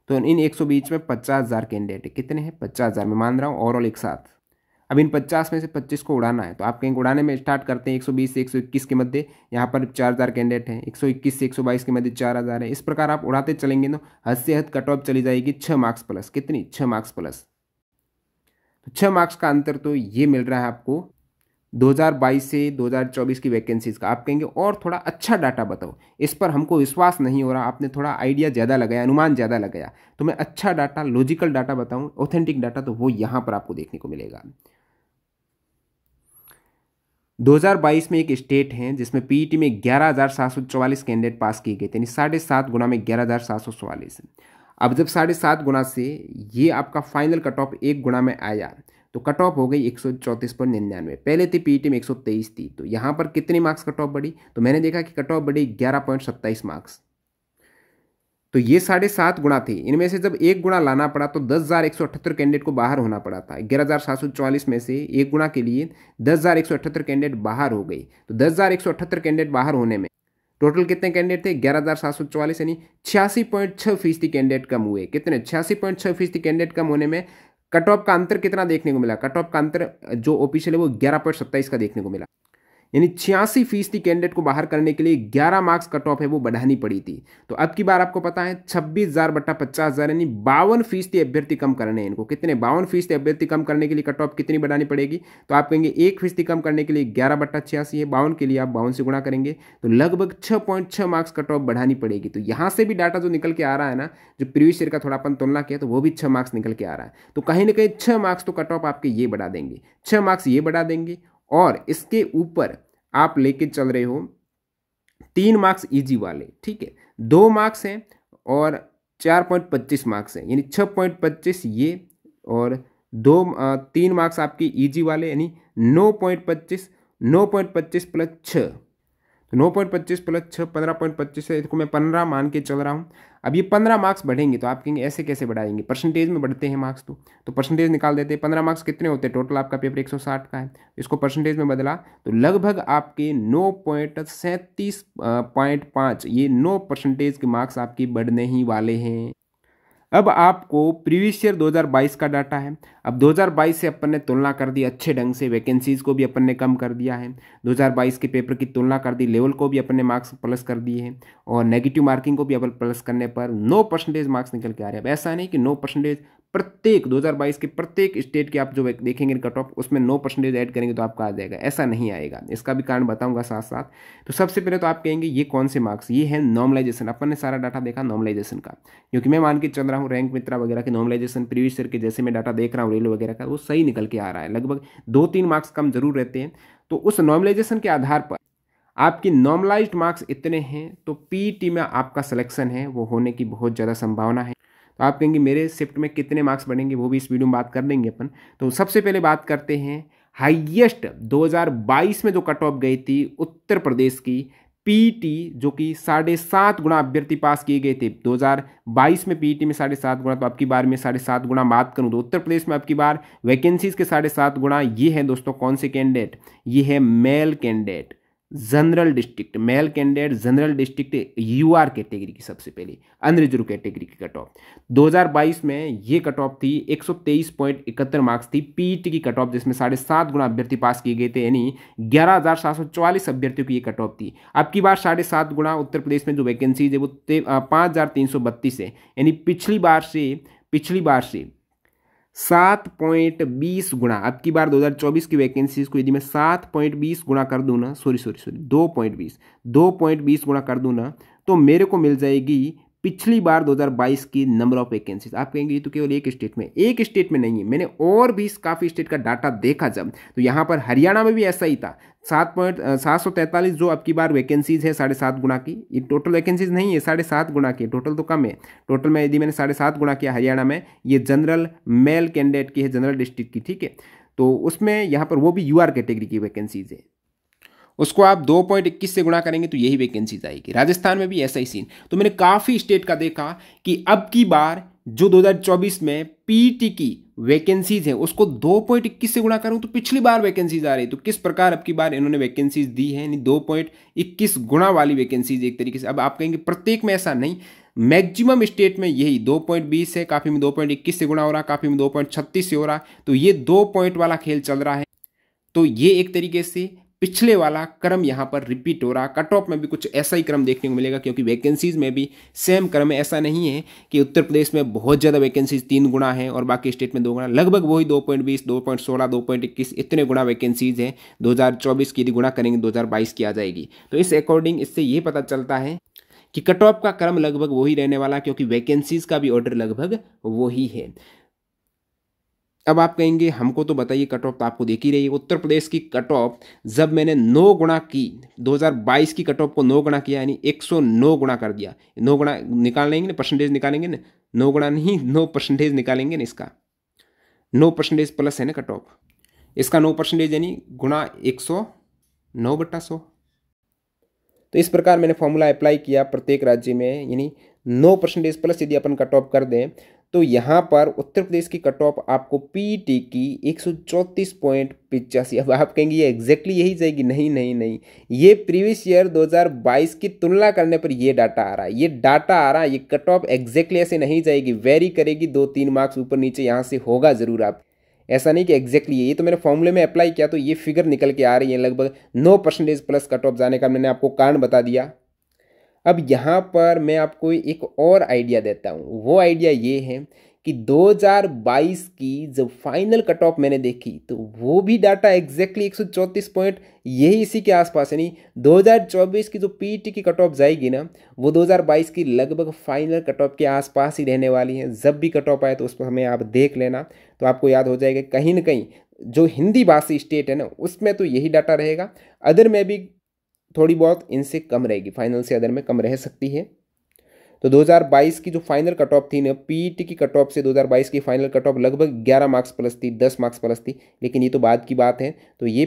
Speaker 1: तो इन बीच में पचास हज़ार कैंडिडेट कितने हैं पचास हज़ार मैं मान रहा हूँ ओवरऑल एक साथ अब इन 50 में से 25 को उड़ाना है तो आप कहीं उड़ाने में स्टार्ट करते हैं 120 से 121 के मध्य यहाँ पर 4000 कैंडिडेट हैं 121 से 122 के मध्य 4000 है इस प्रकार आप उड़ाते चलेंगे तो हद से हद कट ऑफ चली जाएगी छः मार्क्स प्लस कितनी छः मार्क्स प्लस तो छः मार्क्स का अंतर तो ये मिल रहा है आपको 2022 से 2024 की वैकेंसीज़ का आप कहेंगे और थोड़ा अच्छा डाटा बताओ इस पर हमको विश्वास नहीं हो रहा आपने थोड़ा आइडिया ज़्यादा लगाया अनुमान ज़्यादा लगाया तो मैं अच्छा डाटा लॉजिकल डाटा बताऊं ऑथेंटिक डाटा तो वो यहाँ पर आपको देखने को मिलेगा 2022 में एक स्टेट है जिसमें पीईटी e में ग्यारह कैंडिडेट पास किए गए थे यानी साढ़े सात गुना में ग्यारह अब जब साढ़े सात गुना से ये आपका फाइनल कट ऑफ एक गुना में आया तो कट ऑफ हो गई एक सौ चौंतीस पॉइंट निन्यानवे पहले थी पी e में एक सौ तेईस थी तो यहाँ पर कितने मार्क्स कट ऑफ बढ़ी तो मैंने देखा कि कट ऑफ बढ़ी ग्यारह पॉइंट सत्ताईस मार्क्स तो ये साढ़े सात गुणा थे इनमें से जब एक गुणा लाना पड़ा तो दस हज़ार एक सौ अठहत्तर कैंडिडेट को बाहर होना पड़ा था ग्यारह हज़ार सात सौ चौवालीस में से एक गुणा के लिए दस हज़ार एक सौ अठहत्तर कैंडिडेट बाहर हो गई तो दस हज़ार एक सौ अठहत्तर कैंडिडेट बाहर होने में टोटल कितने कैंडिडेट थे ग्यारह हज़ार सात सौ चौवालीस यानी छियासी पॉइंट छः फीसदी कैंडिडेट कम हुए कितने छियासी पॉइंट छः फीसदी कैंडिडेट कम होने में कट ऑफ का अंतर कितना देखने को मिला कट ऑफ का अंतर जो ऑफिशियल है वो ग्यारह पॉइंट सत्ताईस का देखने को मिला यानी छियासी फीसदी कैंडिडेट को बाहर करने के लिए 11 मार्क्स कट ऑफ है वो बढ़ानी पड़ी थी तो अब की बार आपको पता है छब्बीस हज़ार बट्टा पचास हज़ार यानी बावन फीसदी अभ्यर्थी कम करने हैं इनको कितने बावन फीसदी अभ्यर्थी कम करने के लिए कट ऑफ कितनी बढ़ानी पड़ेगी तो आप कहेंगे एक फीसदी कम करने के लिए ग्यारह बट्टा छियासी है बावन के लिए आप बावन से गुणा करेंगे तो लगभग छः मार्क्स कट ऑफ बढ़ानी पड़ेगी तो यहाँ से भी डाटा जो निकल के आ रहा है ना जो प्रीवियस ईयर का थोड़ा अपन तुलना किया तो वो भी छः मार्क्स निकल के आ रहा है तो कहीं ना कहीं छः मार्क्स तो कट ऑफ आपके ये बढ़ा देंगे छः मार्क्स ये बढ़ा देंगे और इसके ऊपर आप लेके चल रहे हो तीन मार्क्स इजी वाले ठीक है दो मार्क्स हैं और चार पॉइंट पच्चीस मार्क्स हैं यानी छः पॉइंट पच्चीस ये और दो तीन मार्क्स आपके इजी वाले यानी नौ पॉइंट पच्चीस नौ पॉइंट पच्चीस प्लस छः नौ पॉइंट पच्चीस प्लस छः पंद्रह पॉइंट पच्चीस है इसको मैं पंद्रह मान के चल रहा हूँ अब ये पंद्रह मार्क्स बढ़ेंगे तो आप कहेंगे ऐसे कैसे बढ़ाएंगे परसेंटेज में बढ़ते हैं मार्क्स तो तो परसेंटेज निकाल देते हैं पंद्रह मार्क्स कितने होते हैं टोटल आपका पेपर एक सौ साठ का है इसको परसेंटेज में बदला तो लगभग आपके नौ पॉइंट सैंतीस पॉइंट पाँच ये नौ परसेंटेज के मार्क्स आपके बढ़ने ही वाले हैं अब आपको प्रीवियस ईयर 2022 का डाटा है अब 2022 से अपन ने तुलना कर दी अच्छे ढंग से वैकेंसीज़ को भी अपन ने कम कर दिया है 2022 के पेपर की तुलना कर दी लेवल को भी अपन ने मार्क्स प्लस कर दिए हैं और नेगेटिव मार्किंग को भी अपन प्लस करने पर नो परसेंटेज मार्क्स निकल के आ रहे हैं अब ऐसा नहीं कि नो परसेंटेज प्रत्येक 2022 के प्रत्येक स्टेट के आप जो देखेंगे कट ऑफ उसमें नौ परसेंटेज ऐड करेंगे तो आपका आ जाएगा ऐसा नहीं आएगा इसका भी कारण बताऊंगा साथ साथ तो सबसे पहले तो आप कहेंगे ये कौन से मार्क्स ये है नॉर्मलाइजेशन अपन ने सारा डाटा देखा नॉर्मलाइजेशन का क्योंकि मैं मान के चल रहा हूँ रैंक मित्रा वगैरह के नॉर्मलाइजेशन प्रीवियस ईयर के जैसे मैं डाटा देख रहा हूँ रेल वगैरह का वो सही निकल के आ रहा है लगभग दो तीन मार्क्स कम जरूर रहते हैं तो उस नॉर्मलाइजेशन के आधार पर आपके नॉर्मलाइज्ड मार्क्स इतने हैं तो पीटी में आपका सिलेक्शन है वो होने की बहुत ज़्यादा संभावना है तो आप कहेंगे मेरे शिफ्ट में कितने मार्क्स बनेंगे वो भी इस वीडियो में बात कर लेंगे अपन तो सबसे पहले बात करते हैं हाइएस्ट 2022 में जो कट ऑफ गई थी उत्तर प्रदेश की पीटी जो कि साढ़े सात गुणा अभ्यर्थी पास किए गए थे 2022 में पीटी में साढ़े सात गुणा तो आपकी बार में साढ़े सात गुणा बात करूँ तो उत्तर प्रदेश में आपकी बार वैकेंसीज के साढ़े सात गुणा ये है दोस्तों कौन से कैंडिडेट ये है male candidate general district male candidate general district UR category की सबसे पहले अनरिजर्व कैटेगरी की कट ऑफ 2022 में ये कट ऑफ थी 123.71 मार्क्स थी पीट e की कट ऑफ जिसमें साढ़े सात गुना अभ्यर्थी पास किए गए थे यानी ग्यारह हज़ार सात सौ चौवालीस अभ्यर्थियों की ये कट ऑफ थी अब की बार साढ़े सात गुना उत्तर प्रदेश में जो वैकेंसीज है वो पाँच हज़ार तीन सौ बत्तीस है यानी पिछली बार से पिछली बार से सात पॉइंट बीस गुणा अब की बार 2024 की वैकेंसीज को यदि मैं सात पॉइंट बीस गुणा कर दूँ ना सॉरी सॉरी सॉरी दो पॉइंट बीस दो पॉइंट बीस गुणा कर दूँ ना तो मेरे को मिल जाएगी पिछली बार 2022 की नंबर ऑफ वैकेंसीज आप कहेंगे ये तो केवल एक स्टेट में एक स्टेट में नहीं है मैंने और भी काफ़ी स्टेट का डाटा देखा जब तो यहाँ पर हरियाणा में भी ऐसा ही था सात पॉइंट सात सौ तैंतालीस जो अब की बार वैकेंसीज है साढ़े सात गुना की ये टोटल वैकेंसीज नहीं है साढ़े सात गुना की टोटल तो कम है टोटल में यदि मैंने साढ़े सात गुना किया हरियाणा में ये जनरल मेल कैंडिडेट की है जनरल डिस्ट्रिक्ट की ठीक है तो उसमें यहाँ पर वो भी यू आर कैटेगरी की वैकेंसीज है उसको आप दो पॉइंट इक्कीस से गुणा करेंगे तो यही वैकेंसीज आएगी राजस्थान में भी ऐसा ही सीन तो मैंने काफ़ी स्टेट का देखा कि अब की बार जो 2024 में पीटी की वैकेंसीज है उसको दो पॉइंट इक्कीस से गुणा करूं तो पिछली बार वैकेंसीज आ रही तो किस प्रकार अब की बार इन्होंने वैकेंसीज दी है यानी दो पॉइंट इक्कीस गुणा वाली वैकेंसीज एक तरीके से अब आप कहेंगे प्रत्येक में ऐसा नहीं मैक्सिमम स्टेट में यही दो पॉइंट बीस है काफ़ी में दो पॉइंट इक्कीस से गुणा हो रहा काफ़ी में दो पॉइंट छत्तीस से हो रहा तो ये दो पॉइंट वाला खेल चल रहा है तो ये एक तरीके से पिछले वाला क्रम यहाँ पर रिपीट हो रहा कट ऑफ में भी कुछ ऐसा ही क्रम देखने को मिलेगा क्योंकि वैकेंसीज़ में भी सेम क्रम है ऐसा नहीं है कि उत्तर प्रदेश में बहुत ज़्यादा वैकेंसीज तीन गुणा है और बाकी स्टेट में दो गुणा लगभग वही दो पॉइंट बीस दो पॉइंट सोलह दो पॉइंट इक्कीस इतने गुणा वैकेंसीज हैं दो हज़ार चौबीस की यदि गुणा करेंगे दो हज़ार बाईस की आ जाएगी तो इस अकॉर्डिंग इससे ये पता चलता है कि कट ऑफ का क्रम लगभग वही रहने वाला क्योंकि वैकेंसीज का भी ऑर्डर लगभग वही है अब आप कहेंगे हमको तो बताइए कट ऑफ तो आपको देख ही रही है उत्तर प्रदेश की कट ऑफ जब मैंने नौ गुणा की 2022 की कट ऑफ को नौ गुणा किया यानी 109 गुणा कर दिया नौ गुणा निकाल लेंगे ना परसेंटेज निकालेंगे ना नौ गुणा नहीं नौ परसेंटेज निकालेंगे ना इसका नौ परसेंटेज प्लस है ना कट ऑफ इसका नौ परसेंटेज यानी गुणा एक सौ नौ तो इस प्रकार मैंने फॉर्मूला अप्लाई किया प्रत्येक राज्य में यानी नौ परसेंटेज प्लस यदि अपन कट ऑफ कर दें तो यहाँ पर उत्तर प्रदेश की कट ऑफ आपको पी की एक सौ चौंतीस पॉइंट पिचासी अब आप कहेंगे ये एग्जैक्टली यही जाएगी नहीं नहीं नहीं ये प्रीवियस ईयर 2022 की तुलना करने पर ये डाटा आ रहा है ये डाटा आ रहा है ये कट ऑफ एग्जैक्टली ऐसे नहीं जाएगी वेरी करेगी दो तीन मार्क्स ऊपर नीचे यहाँ से होगा ज़रूर आप ऐसा नहीं कि एग्जैक्टली ये तो मैंने फॉर्मूले में अप्लाई किया तो ये फिगर निकल के आ रही है लगभग नौ परसेंटेज प्लस कट ऑफ जाने का मैंने आपको कारण बता दिया अब यहाँ पर मैं आपको एक और आइडिया देता हूँ वो आइडिया ये है कि 2022 की जब फाइनल कट ऑफ मैंने देखी तो वो भी डाटा एग्जैक्टली exactly एक पॉइंट यही इसी के आसपास है नहीं 2024 की जो पीटी e की कट ऑफ जाएगी ना वो 2022 की लगभग फाइनल कट ऑफ के आसपास ही रहने वाली है जब भी कट ऑफ आए तो उस पर हमें आप देख लेना तो आपको याद हो जाएगा कहीं ना कहीं जो हिंदी भाषी स्टेट है ना उसमें तो यही डाटा रहेगा अदर में भी थोड़ी बहुत इनसे कम रहेगी फाइनल से अदर में कम रह सकती है तो 2022 की जो फाइनल कट ऑफ थी ना पीईटी e की कट ऑफ से 2022 की फाइनल कट ऑफ लगभग 11 मार्क्स प्लस थी 10 मार्क्स प्लस थी लेकिन ये तो बाद की बात है तो ये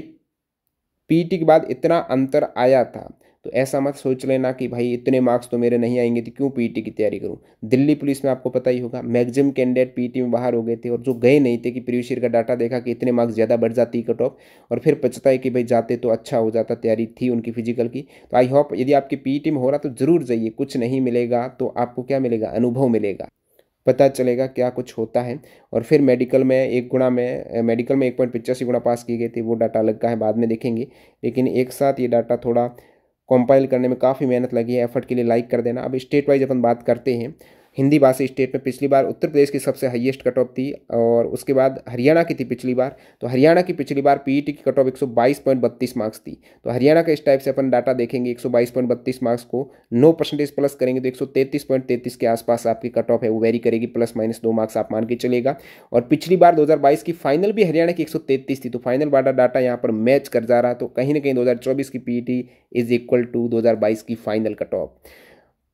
Speaker 1: पीईटी e के बाद इतना अंतर आया था तो ऐसा मत सोच लेना कि भाई इतने मार्क्स तो मेरे नहीं आएंगे तो क्यों पीटी e की तैयारी करूँ दिल्ली पुलिस में आपको पता ही होगा मैक्सिमम कैंडिडेट पीटी e में बाहर हो गए थे और जो गए नहीं थे कि प्रीवियस का डाटा देखा कि इतने मार्क्स ज़्यादा बढ़ जाती कट ऑफ और फिर पचता है कि भाई जाते तो अच्छा हो जाता तैयारी थी उनकी फिजिकल की तो आई होप यदि आपकी पी e में हो रहा तो ज़रूर जाइए कुछ नहीं मिलेगा तो आपको क्या मिलेगा अनुभव मिलेगा पता चलेगा क्या कुछ होता है और फिर मेडिकल में एक गुणा में मेडिकल में एक पॉइंट पचासी गुणा पास किए गए थे वो डाटा अलग का है बाद में देखेंगे लेकिन एक साथ ये डाटा थोड़ा कंपाइल करने में काफ़ी मेहनत लगी है एफर्ट के लिए लाइक कर देना अब स्टेट वाइज अपन बात करते हैं हिंदी भाषी स्टेट में पिछली बार उत्तर प्रदेश की सबसे हाईएस्ट कट ऑफ थी और उसके बाद हरियाणा की थी पिछली बार तो हरियाणा की पिछली बार पीईटी e की कट ऑफ एक मार्क्स थी तो हरियाणा के इस टाइप से अपन डाटा देखेंगे एक मार्क्स को नौ परसेंटेज प्लस करेंगे तो एक सौ के आसपास आपकी कट ऑफ है वो वेरी करेगी प्लस माइनस दो मार्क्स आप मान के चलेगा और पिछली बार दो की फाइनल भी हरियाणा की एक थी तो फाइनल बाटा डाटा यहाँ पर मैच कर जा रहा तो कहीं ना कहीं दो की पीईटी इज इक्वल टू दो की फाइनल कट ऑफ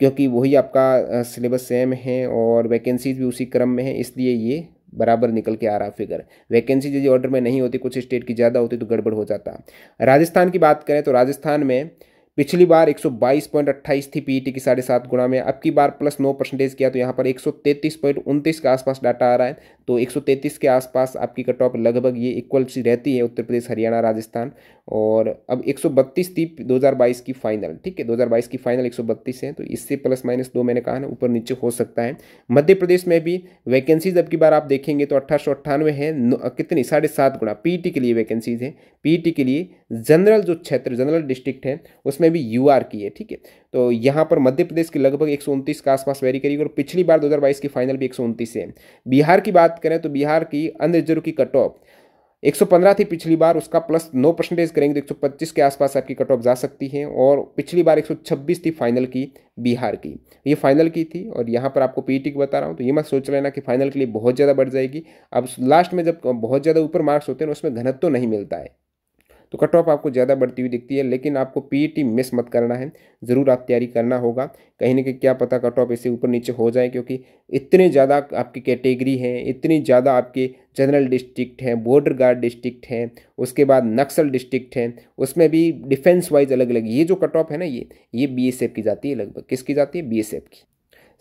Speaker 1: क्योंकि वही आपका सिलेबस सेम है और वैकेंसीज भी उसी क्रम में है इसलिए ये बराबर निकल के आ रहा फिगर वैकेंसी यदि ऑर्डर में नहीं होती कुछ स्टेट की ज़्यादा होती तो गड़बड़ हो जाता राजस्थान की बात करें तो राजस्थान में पिछली बार 122.28 थी टी e की साढ़े सात गुणा में अब की बार प्लस नौ परसेंटेज किया तो यहाँ पर 133.29 के आसपास डाटा आ रहा है तो 133 के आसपास आपकी कट ऑफ लगभग ये इक्वल सी रहती है उत्तर प्रदेश हरियाणा राजस्थान और अब 132 थी 2022 की फाइनल ठीक है 2022 की फाइनल 132 है तो इससे प्लस माइनस दो मैंने कहा ना ऊपर नीचे हो सकता है मध्य प्रदेश में भी वैकेंसीज अब की बार आप देखेंगे तो अट्ठारह है कितनी साढ़े सात गुणा टी e के लिए वैकेंसीज हैं टी e के लिए जनरल जो क्षेत्र जनरल डिस्ट्रिक्ट है उसमें भी यू आर की है ठीक है तो यहाँ पर मध्य प्रदेश की लगभग एक के आसपास वेरी करेगी और पिछली बार बाईस की फाइनल भी एक है बिहार की बात करें तो बिहार की अन्य अनरिजर्व की कट ऑफ 115 थी पिछली बार उसका प्लस 9 परसेंटेज करेंगे तो 125 के आसपास आपकी कट ऑफ जा सकती है और पिछली बार 126 थी फाइनल की बिहार की ये फाइनल की थी और यहाँ पर आपको पीटी की e बता रहा हूँ तो ये मत सोच लेना कि फाइनल के लिए बहुत ज़्यादा बढ़ जाएगी अब लास्ट में जब बहुत ज़्यादा ऊपर मार्क्स होते हैं उसमें घनत्व तो नहीं मिलता है तो कट ऑफ आपको ज़्यादा बढ़ती हुई दिखती है लेकिन आपको पीईटी मिस e मत करना है ज़रूर आप तैयारी करना होगा कहीं ना कहीं क्या पता कट ऑफ इससे ऊपर नीचे हो जाए क्योंकि इतने ज़्यादा आपकी कैटेगरी हैं इतनी ज़्यादा आपके जनरल डिस्ट्रिक्ट हैं बॉर्डर गार्ड डिस्ट्रिक्ट हैं उसके बाद नक्सल डिस्ट्रिक्ट हैं उसमें भी डिफेंस वाइज अलग अलग ये जो कट ऑफ है ना ये ये बी की जाती है लगभग किसकी जाती है बी की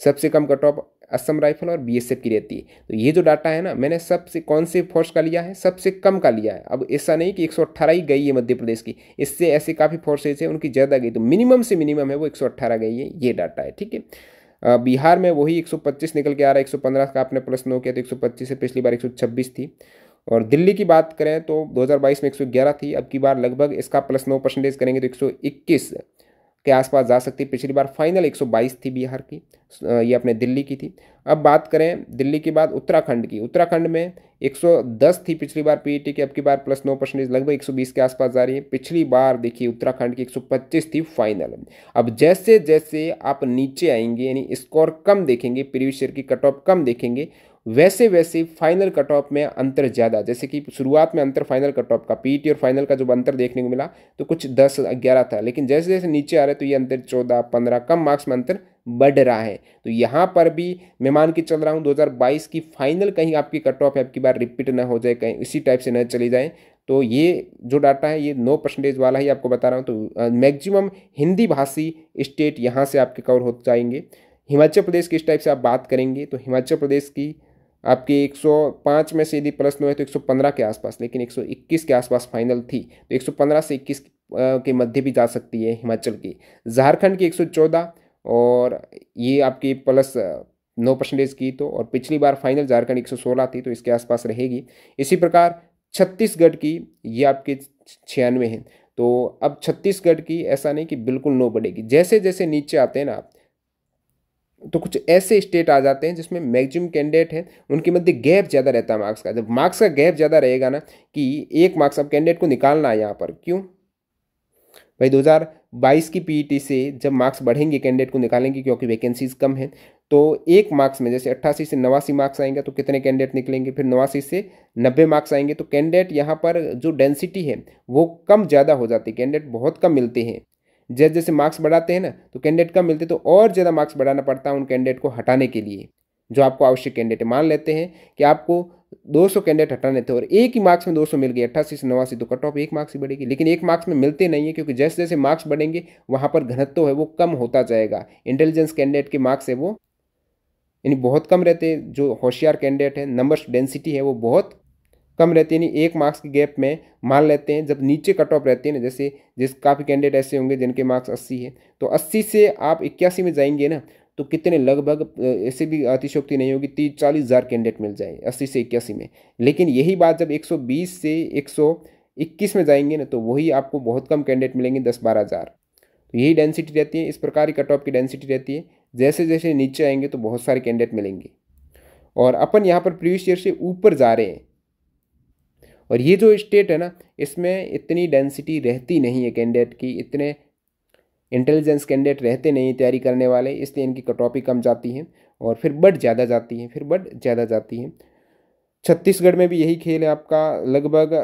Speaker 1: सबसे कम कट ऑफ असम राइफल और बीएसएफ की रहती है तो ये जो डाटा है ना मैंने सबसे कौन से फोर्स का लिया है सबसे कम का लिया है अब ऐसा नहीं कि 118 ही गई है मध्य प्रदेश की इससे ऐसे काफ़ी फोर्सेज है उनकी ज़्यादा गई तो मिनिमम से मिनिमम है वो अट्ठारह गई है ये डाटा है ठीक है बिहार में वही पच्चीस निकल के आ रहा है पंद्रह का आपने प्रश्न हो किया तो पच्चीस से पिछली बार छब्बीस थी और दिल्ली की बात करें तो 2022 में 111 थी अब की बार लगभग इसका प्लस नौ परसेंटेज करेंगे तो 121 के आसपास जा सकती है पिछली बार फाइनल 122 थी बिहार की ये अपने दिल्ली की थी अब बात करें दिल्ली के बाद उत्तराखंड की उत्तराखंड में 110 थी पिछली बार पीईटी e की अब की बार प्लस नौ परसेंटेज लगभग 120 के आसपास जा रही है पिछली बार देखिए उत्तराखंड की 125 थी फाइनल अब जैसे जैसे आप नीचे आएंगे यानी स्कोर कम देखेंगे प्रीवियस ईयर की कट ऑफ कम देखेंगे वैसे वैसे फाइनल कट ऑफ में अंतर ज़्यादा जैसे कि शुरुआत में अंतर फाइनल कट ऑफ का पी और फाइनल का जब अंतर देखने को मिला तो कुछ दस ग्यारह था लेकिन जैसे जैसे नीचे आ रहे तो ये अंतर चौदह पंद्रह कम मार्क्स में अंतर बढ़ रहा है तो यहाँ पर भी मैं मान के चल रहा हूँ 2022 की फाइनल कहीं आपकी कट ऑफ आपकी बार रिपीट ना हो जाए कहीं इसी टाइप से न चली जाए तो ये जो डाटा है ये नौ परसेंटेज वाला ही आपको बता रहा हूँ तो मैक्सिमम हिंदी भाषी स्टेट यहाँ से आपके कवर हो जाएंगे हिमाचल प्रदेश की इस टाइप से आप बात करेंगे तो हिमाचल प्रदेश की आपकी 105 में से यदि प्लस में हुए तो 115 के आसपास लेकिन 121 के आसपास फाइनल थी तो 115 से 21 के मध्य भी जा सकती है हिमाचल की झारखंड की 114 और ये आपकी प्लस नौ परसेंटेज की तो और पिछली बार फाइनल झारखंड 116 थी तो इसके आसपास रहेगी इसी प्रकार छत्तीसगढ़ की ये आपके छियानवे हैं तो अब छत्तीसगढ़ की ऐसा नहीं कि बिल्कुल नो बढ़ेगी जैसे जैसे नीचे आते हैं ना आप तो कुछ ऐसे स्टेट आ जाते हैं जिसमें मैक्सिमम कैंडिडेट हैं उनके मध्य गैप ज़्यादा रहता है मार्क्स का जब मार्क्स का गैप ज़्यादा रहेगा ना कि एक मार्क्स अब कैंडिडेट को निकालना है यहाँ पर क्यों भाई 2022 की पीईटी e से जब मार्क्स बढ़ेंगे कैंडिडेट को निकालेंगे क्योंकि वैकेंसीज कम हैं तो एक मार्क्स में जैसे अट्ठासी से नवासी मार्क्स आएंगे तो कितने कैंडिडेट निकलेंगे फिर नवासी से नब्बे मार्क्स आएंगे तो कैंडिडेट यहाँ पर जो डेंसिटी है वो कम ज़्यादा हो जाती है कैंडिडेट बहुत कम मिलते हैं जैसे जैसे मार्क्स बढ़ाते हैं ना तो कैंडिडेट कम मिलते तो और ज़्यादा मार्क्स बढ़ाना पड़ता है उन कैंडिडेट को हटाने के लिए जो आपको आवश्यक कैंडिडेट मान लेते हैं कि आपको 200 कैंडिडेट हटाने थे और एक ही मार्क्स में 200 मिल गए अट्ठासी से नवासी तो कट ऑफ एक मार्क्स ही बढ़ेगी लेकिन एक मार्क्स में मिलते नहीं है क्योंकि जैसे जैसे मार्क्स बढ़ेंगे वहाँ पर घनत्व है वो कम होता जाएगा इंटेलिजेंस कैंडिडेट के मार्क्स है वो यानी बहुत कम रहते हैं जो होशियार कैंडिडेट हैं नंबर्स डेंसिटी है वो बहुत कम रहती है एक मार्क्स के गैप में मान लेते हैं जब नीचे कट ऑफ रहती है ना जैसे जिस काफ़ी कैंडिडेट ऐसे होंगे जिनके मार्क्स अस्सी है तो अस्सी से आप इक्यासी में जाएंगे ना तो कितने लगभग ऐसे भी अतिशोक्ति नहीं होगी तीस चालीस हज़ार कैंडिडेट मिल जाए अस्सी से इक्यासी में लेकिन यही बात जब एक सौ बीस से एक सौ इक्कीस में जाएंगे ना तो वही आपको बहुत कम कैंडिडेट मिलेंगे दस बारह हज़ार तो यही डेंसिटी रहती है इस प्रकार की कट ऑफ की डेंसिटी रहती है जैसे जैसे नीचे आएंगे तो बहुत सारे कैंडिडेट मिलेंगे और अपन यहाँ पर प्रीवियस ईयर से ऊपर जा रहे हैं और ये जो स्टेट है ना इसमें इतनी डेंसिटी रहती नहीं है कैंडिडेट की इतने इंटेलिजेंस कैंडिडेट रहते नहीं तैयारी करने वाले इसलिए इनकी कटॉपी कम जाती है और फिर बढ़ ज़्यादा जाती है फिर बढ़ ज़्यादा जाती है छत्तीसगढ़ में भी यही खेल है आपका लगभग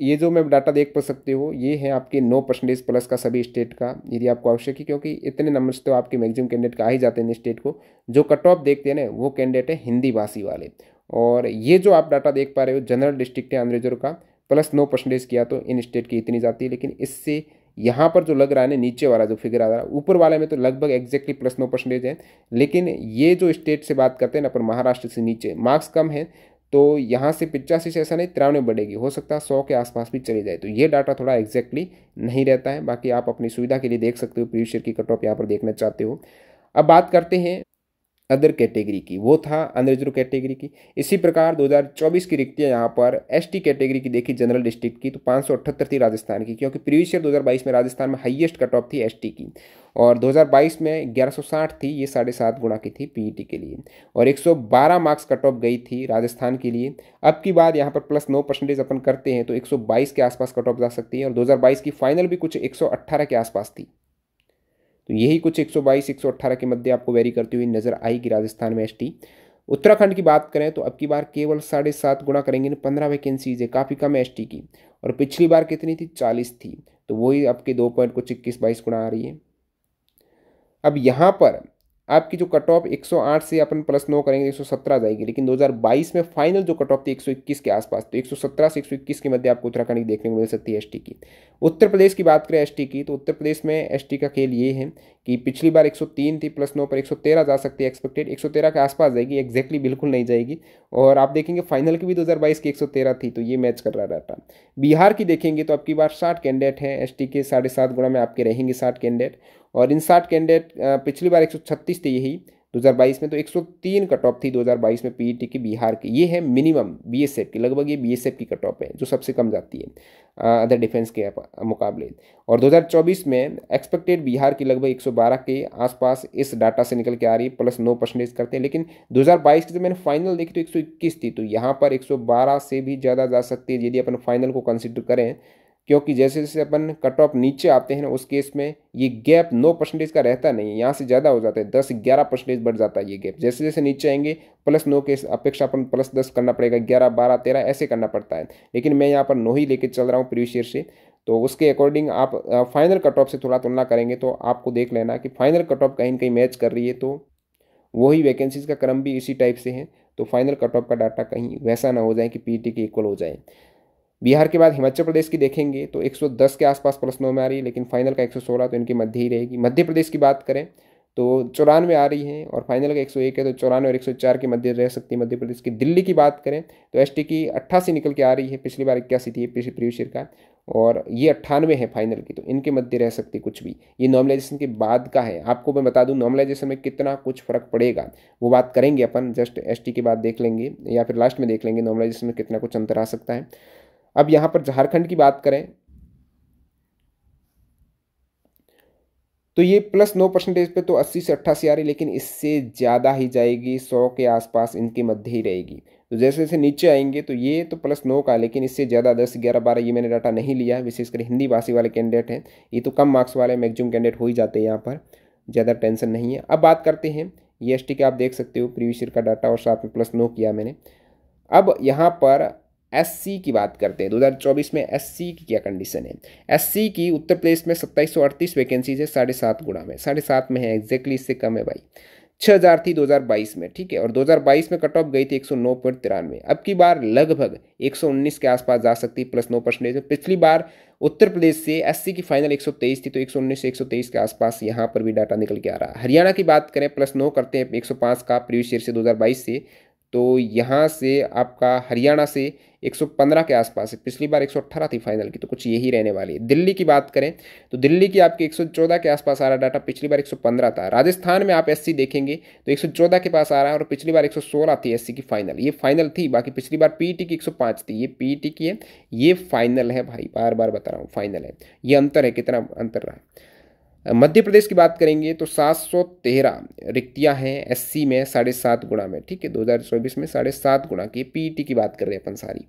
Speaker 1: ये जो मैं डाटा देख पा सकते हो ये है आपके नौ परसेंटेज प्लस का सभी स्टेट का यदि आपको आवश्यक है क्योंकि इतने नंबर तो आपके मैक्सिमम कैंडिडेट का आ ही जाते हैं स्टेट को जो कट ऑफ देखते हैं ना वो कैंडिडेट है हिंदी भाषी वाले और ये जो आप डाटा देख पा रहे हो जनरल डिस्ट्रिक्ट है अंग्रेजों का प्लस नौ परसेंटेज किया तो इन स्टेट की इतनी जाती है लेकिन इससे यहाँ पर जो लग रहा है ना नीचे वाला जो फिगर आ रहा है ऊपर वाले में तो लगभग एग्जैक्टली प्लस नौ परसेंटेज है लेकिन ये जो स्टेट से बात करते हैं ना पर महाराष्ट्र से नीचे मार्क्स कम है तो यहाँ से पिचासी से ऐसा नहीं तिरानवे बढ़ेगी हो सकता है सौ के आसपास भी चले जाए तो ये डाटा थोड़ा एग्जैक्टली नहीं रहता है बाकी आप अपनी सुविधा के लिए देख सकते हो प्रीवियस ईयर की कट ऑफ यहाँ पर देखना चाहते हो अब बात करते हैं अदर कैटेगरी की वो था अनरिजर्व कैटेगरी की इसी प्रकार 2024 की रिक्तियाँ यहाँ पर एसटी कैटेगरी की देखी जनरल डिस्ट्रिक्ट की तो पाँच थी राजस्थान की क्योंकि प्रीवियस ईयर 2022 में राजस्थान में हाईएस्ट कट ऑफ थी एसटी की और 2022 में 1160 थी ये साढ़े सात गुणा की थी पीईटी e के लिए और 112 मार्क्स कट ऑफ गई थी राजस्थान के लिए अब की बात यहाँ पर प्लस नौ परसेंटेज अपन करते हैं तो 122 के आसपास कट ऑफ जा सकती है और 2022 की फाइनल भी कुछ 118 के आसपास थी तो यही कुछ 122 118 के मध्य आपको वेरी करती हुई नजर आएगी राजस्थान में एस उत्तराखंड की बात करें तो अब की बार केवल साढ़े सात गुणा करेंगे पंद्रह वैकेंसीज है काफ़ी कम एस की और पिछली बार कितनी थी चालीस थी तो वही आपके दो पॉइंट कुछ इक्कीस बाईस गुणा आ रही है अब यहाँ पर आपकी जो कट ऑफ 108 से अपन प्लस नौ करेंगे 117 जाएगी लेकिन 2022 में फाइनल जो कट ऑफ थी 121 के आसपास तो 117 से 121 के मध्य आपको उत्तराखंड की देखने को मिल सकती है एसटी की उत्तर प्रदेश की बात करें एसटी की तो उत्तर प्रदेश में एसटी का खेल ये है कि पिछली बार 103 थी प्लस नौ पर 113 जा सकती है एक्सपेक्टेड 113 के आसपास जाएगी एक्जैक्टली बिल्कुल नहीं जाएगी और आप देखेंगे फाइनल की भी 2022 की 113 थी तो ये मैच कर रहा डाटा बिहार की देखेंगे तो आपकी बार साठ कैंडिडेट हैं एस के साढ़े सात गुणा में आपके रहेंगे साठ कैंडिडेट और इन साठ कैंडिडेट पिछली बार 136 थे यही 2022 में तो 103 कट ऑफ थी 2022 में पीईटी की बिहार की ये है मिनिमम बीएसएफ की लगभग ये बीएसएफ की कट ऑफ है जो सबसे कम जाती है अदर डिफेंस के मुकाबले और 2024 में एक्सपेक्टेड बिहार की लगभग 112 के आसपास इस डाटा से निकल के आ रही है प्लस नौ परसेंटेज करते हैं लेकिन 2022 की जब मैंने फाइनल देखी तो 121 थी तो यहाँ पर 112 से भी ज़्यादा जा सकती है यदि अपन फाइनल को कंसिडर करें क्योंकि जैसे जैसे अपन कट ऑफ नीचे आते हैं ना उस केस में ये गैप नौ परसेंटेज का रहता नहीं है यहाँ से ज़्यादा हो जाता है दस ग्यारह परसेंटेज बढ़ जाता है ये गैप जैसे जैसे नीचे आएंगे प्लस नौ के अपेक्षा अपन प्लस दस करना पड़ेगा ग्यारह बारह तेरह ऐसे करना पड़ता है लेकिन मैं यहाँ पर नौ ही लेकर चल रहा हूँ प्रीवियस ईयर से तो उसके अकॉर्डिंग आप फाइनल कट ऑफ से थोड़ा तुलना करेंगे तो आपको देख लेना कि फाइनल कट ऑफ कहीं कहीं मैच कर रही है तो वही वैकेंसीज़ का क्रम भी इसी टाइप से है तो फाइनल कट ऑफ का डाटा कहीं वैसा ना हो जाए कि पीटी e के इक्वल हो जाए बिहार के बाद हिमाचल प्रदेश की देखेंगे तो 110 के आसपास नौ में आ रही है लेकिन फाइनल का 116 तो इनके मध्य ही रहेगी मध्य प्रदेश की बात करें तो चौरानवे आ रही है और फाइनल का 101 है तो चौरानवे और 104 के मध्य रह सकती है मध्य प्रदेश की दिल्ली की बात करें तो एस की अट्ठासी निकल के आ रही है पिछली बार इक्यासी थी प्रीवियस ईयर का और ये अट्ठानवे है फाइनल की तो इनके मध्य रह सकती कुछ भी ये नॉर्मलाइजेशन के बाद का है आपको मैं बता दूं नॉर्मलाइजेशन में कितना कुछ फर्क पड़ेगा वो बात करेंगे अपन जस्ट एस के बाद देख लेंगे या फिर लास्ट में देख लेंगे नॉर्मलाइजेशन में कितना कुछ अंतर आ सकता है अब यहाँ पर झारखंड की बात करें तो ये प्लस नौ परसेंटेज पे तो अस्सी से अट्ठासी आ रही लेकिन इससे ज़्यादा ही जाएगी सौ के आसपास इनके मध्य ही रहेगी तो जैसे जैसे नीचे आएंगे तो ये तो प्लस नौ का लेकिन इससे ज़्यादा दस ग्यारह बारह ये मैंने डाटा नहीं लिया विशेषकर हिंदी भाषी वाले कैंडिडेट हैं ये तो कम मार्क्स वाले मैक्सिमम कैंडिडेट हो ही जाते हैं यहाँ पर ज़्यादा टेंशन नहीं है अब बात करते हैं ई एस टी का आप देख सकते हो प्रीवियस ईयर का डाटा और साथ में प्लस नौ किया मैंने अब यहाँ पर एससी की बात करते हैं 2024 में एससी की क्या कंडीशन है एससी की उत्तर प्रदेश में सत्ताईस वैकेंसीज है साढ़े सात गुणा में साढ़े सात में है एग्जैक्टली इससे कम है भाई छः हज़ार थी 2022 में ठीक है और 2022 में कट ऑफ गई थी एक सौ नौ पॉइंट तिरानवे अब की बार लगभग 119 के आसपास जा सकती प्लस नौ परसेंटेज पिछली बार उत्तर प्रदेश से एससी की फाइनल 123 थी तो 119 से 123 के आसपास यहाँ पर भी डाटा निकल के आ रहा है हरियाणा की बात करें प्लस नौ करते हैं 105 का प्रीवियस ईयर से 2022 से तो यहाँ से आपका हरियाणा से 115 के आसपास है पिछली बार 118 थी फाइनल की तो कुछ यही रहने वाली है दिल्ली की बात करें तो दिल्ली की आपके 114 के आसपास आ रहा डाटा पिछली बार 115 था राजस्थान में आप एससी देखेंगे तो 114 के पास आ रहा है और पिछली बार 116 थी एससी की फाइनल ये फाइनल थी बाकी पिछली बार पीईटी की 105 थी ये पीईटी की है ये फाइनल है भाई बार बार बता रहा हूँ फाइनल है ये अंतर है कितना अंतर रहा है मध्य प्रदेश की बात करेंगे तो सात सौ तेरह रिक्तियाँ हैं एससी में साढ़े सात गुणा में ठीक है दो हज़ार चौबीस में साढ़े सात गुणा की टी की बात कर रहे हैं अपन सारी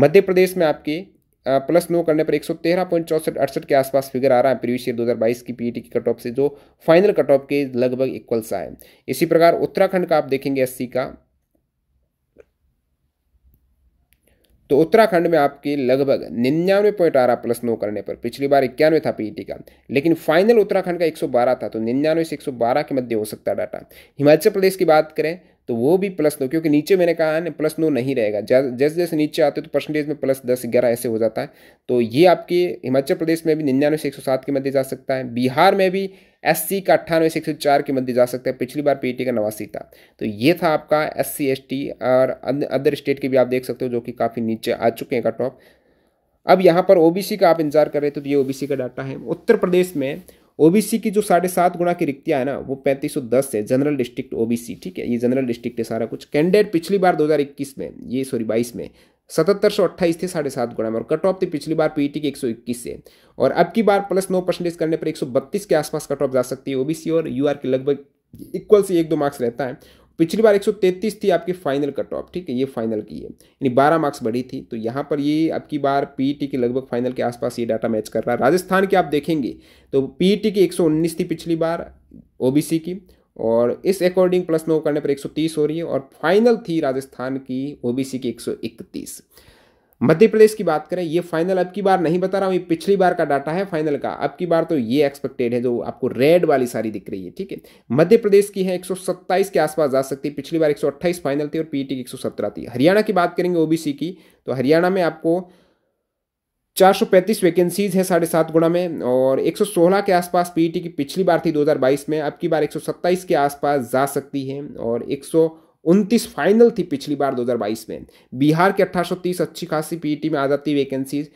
Speaker 1: मध्य प्रदेश में आपके प्लस नो करने पर एक सौ तेरह पॉइंट चौसठ अड़सठ के आसपास फिगर आ रहा है प्रीवियस ईयर 2022 की टी की कट ऑफ से जो फाइनल कट ऑफ के लगभग इक्वल सा है इसी प्रकार उत्तराखंड का आप देखेंगे सी का तो उत्तराखंड में आपके लगभग निन्यानवे पॉइंट आ रहा प्लस नौ करने पर पिछली बार इक्यानवे था पीटी e का लेकिन फाइनल उत्तराखंड का 112 था तो निन्यानवे से 112 के मध्य हो सकता है डाटा हिमाचल प्रदेश की बात करें तो वो भी प्लस नो क्योंकि नीचे मैंने कहा है प्लस नो नहीं रहेगा जैसे जैसे नीचे आते हो तो परसेंटेज में प्लस दस ग्यारह ऐसे हो जाता है तो ये आपके हिमाचल प्रदेश में भी निन्यानवे से एक के मध्य जा सकता है बिहार में भी एस सी का अट्ठानवे से एक सौ चार के मध्य जा सकता है पिछली बार पीटी e का नवासी था तो ये था आपका एस सी एस टी और अदर स्टेट के भी आप देख सकते हो जो कि काफ़ी नीचे आ चुके हैं का टॉप अब यहाँ पर ओबीसी का आप इंतजार कर रहे थे तो ये ओबीसी का डाटा है उत्तर प्रदेश में ओबीसी की जो साढ़े सात गुणा की रिक्तियाँ है ना वो पैंतीस सौ दस है जनरल डिस्ट्रिक्ट ओबीसी ठीक है ये जनरल डिस्ट्रिक्ट है सारा कुछ कैंडिडेट पिछली बार दो हजार इक्कीस में ये सॉरी बाईस में सतहत्तर सौ अट्ठाईस थे साढ़े सात गुणा में और कट ऑफ थी पिछली बार पीटी e के एक सौ इक्कीस से और अब की बार प्लस नौ परसेंटेज करने पर एक सौ बत्तीस के आसपास कट ऑफ जा सकती है ओबीसी और यूआर के लगभग इक्वल से एक दो मार्क्स रहता है पिछली बार एक सौ तैतीस थी आपकी फाइनल कट ऑफ ठीक है ये फाइनल की है यानी बारह मार्क्स बढ़ी थी तो यहाँ पर ये की बार पीईटी e के लगभग फाइनल के आसपास ये डाटा मैच कर रहा है राजस्थान की आप देखेंगे तो पीईटी e की उन्नीस थी पिछली बार ओबीसी की और इस अकॉर्डिंग प्लस नौ करने पर 130 हो रही है और फाइनल थी राजस्थान की ओबीसी की 131 मध्य प्रदेश की बात करें ये फाइनल अब की बार नहीं बता रहा हूँ ये पिछली बार का डाटा है फाइनल का अब की बार तो ये एक्सपेक्टेड है जो आपको रेड वाली सारी दिख रही है ठीक है मध्य प्रदेश की है 127 के आसपास जा सकती है पिछली बार 128 फाइनल थी और पीटी e की 117 थी हरियाणा की बात करेंगे ओबीसी की तो हरियाणा में आपको चार सौ पैंतीस वैकेंसीज़ है साढ़े सात गुणा में और एक सौ सोलह के आसपास पीईटी e की पिछली बार थी दो हज़ार बाईस में अब की बार एक सौ सत्ताईस के आसपास जा सकती है और एक सौ उनतीस फाइनल थी पिछली बार दो हज़ार बाईस में बिहार के अट्ठारह सौ तीस अच्छी खासी पीईटी e में आ जाती वैकेंसीज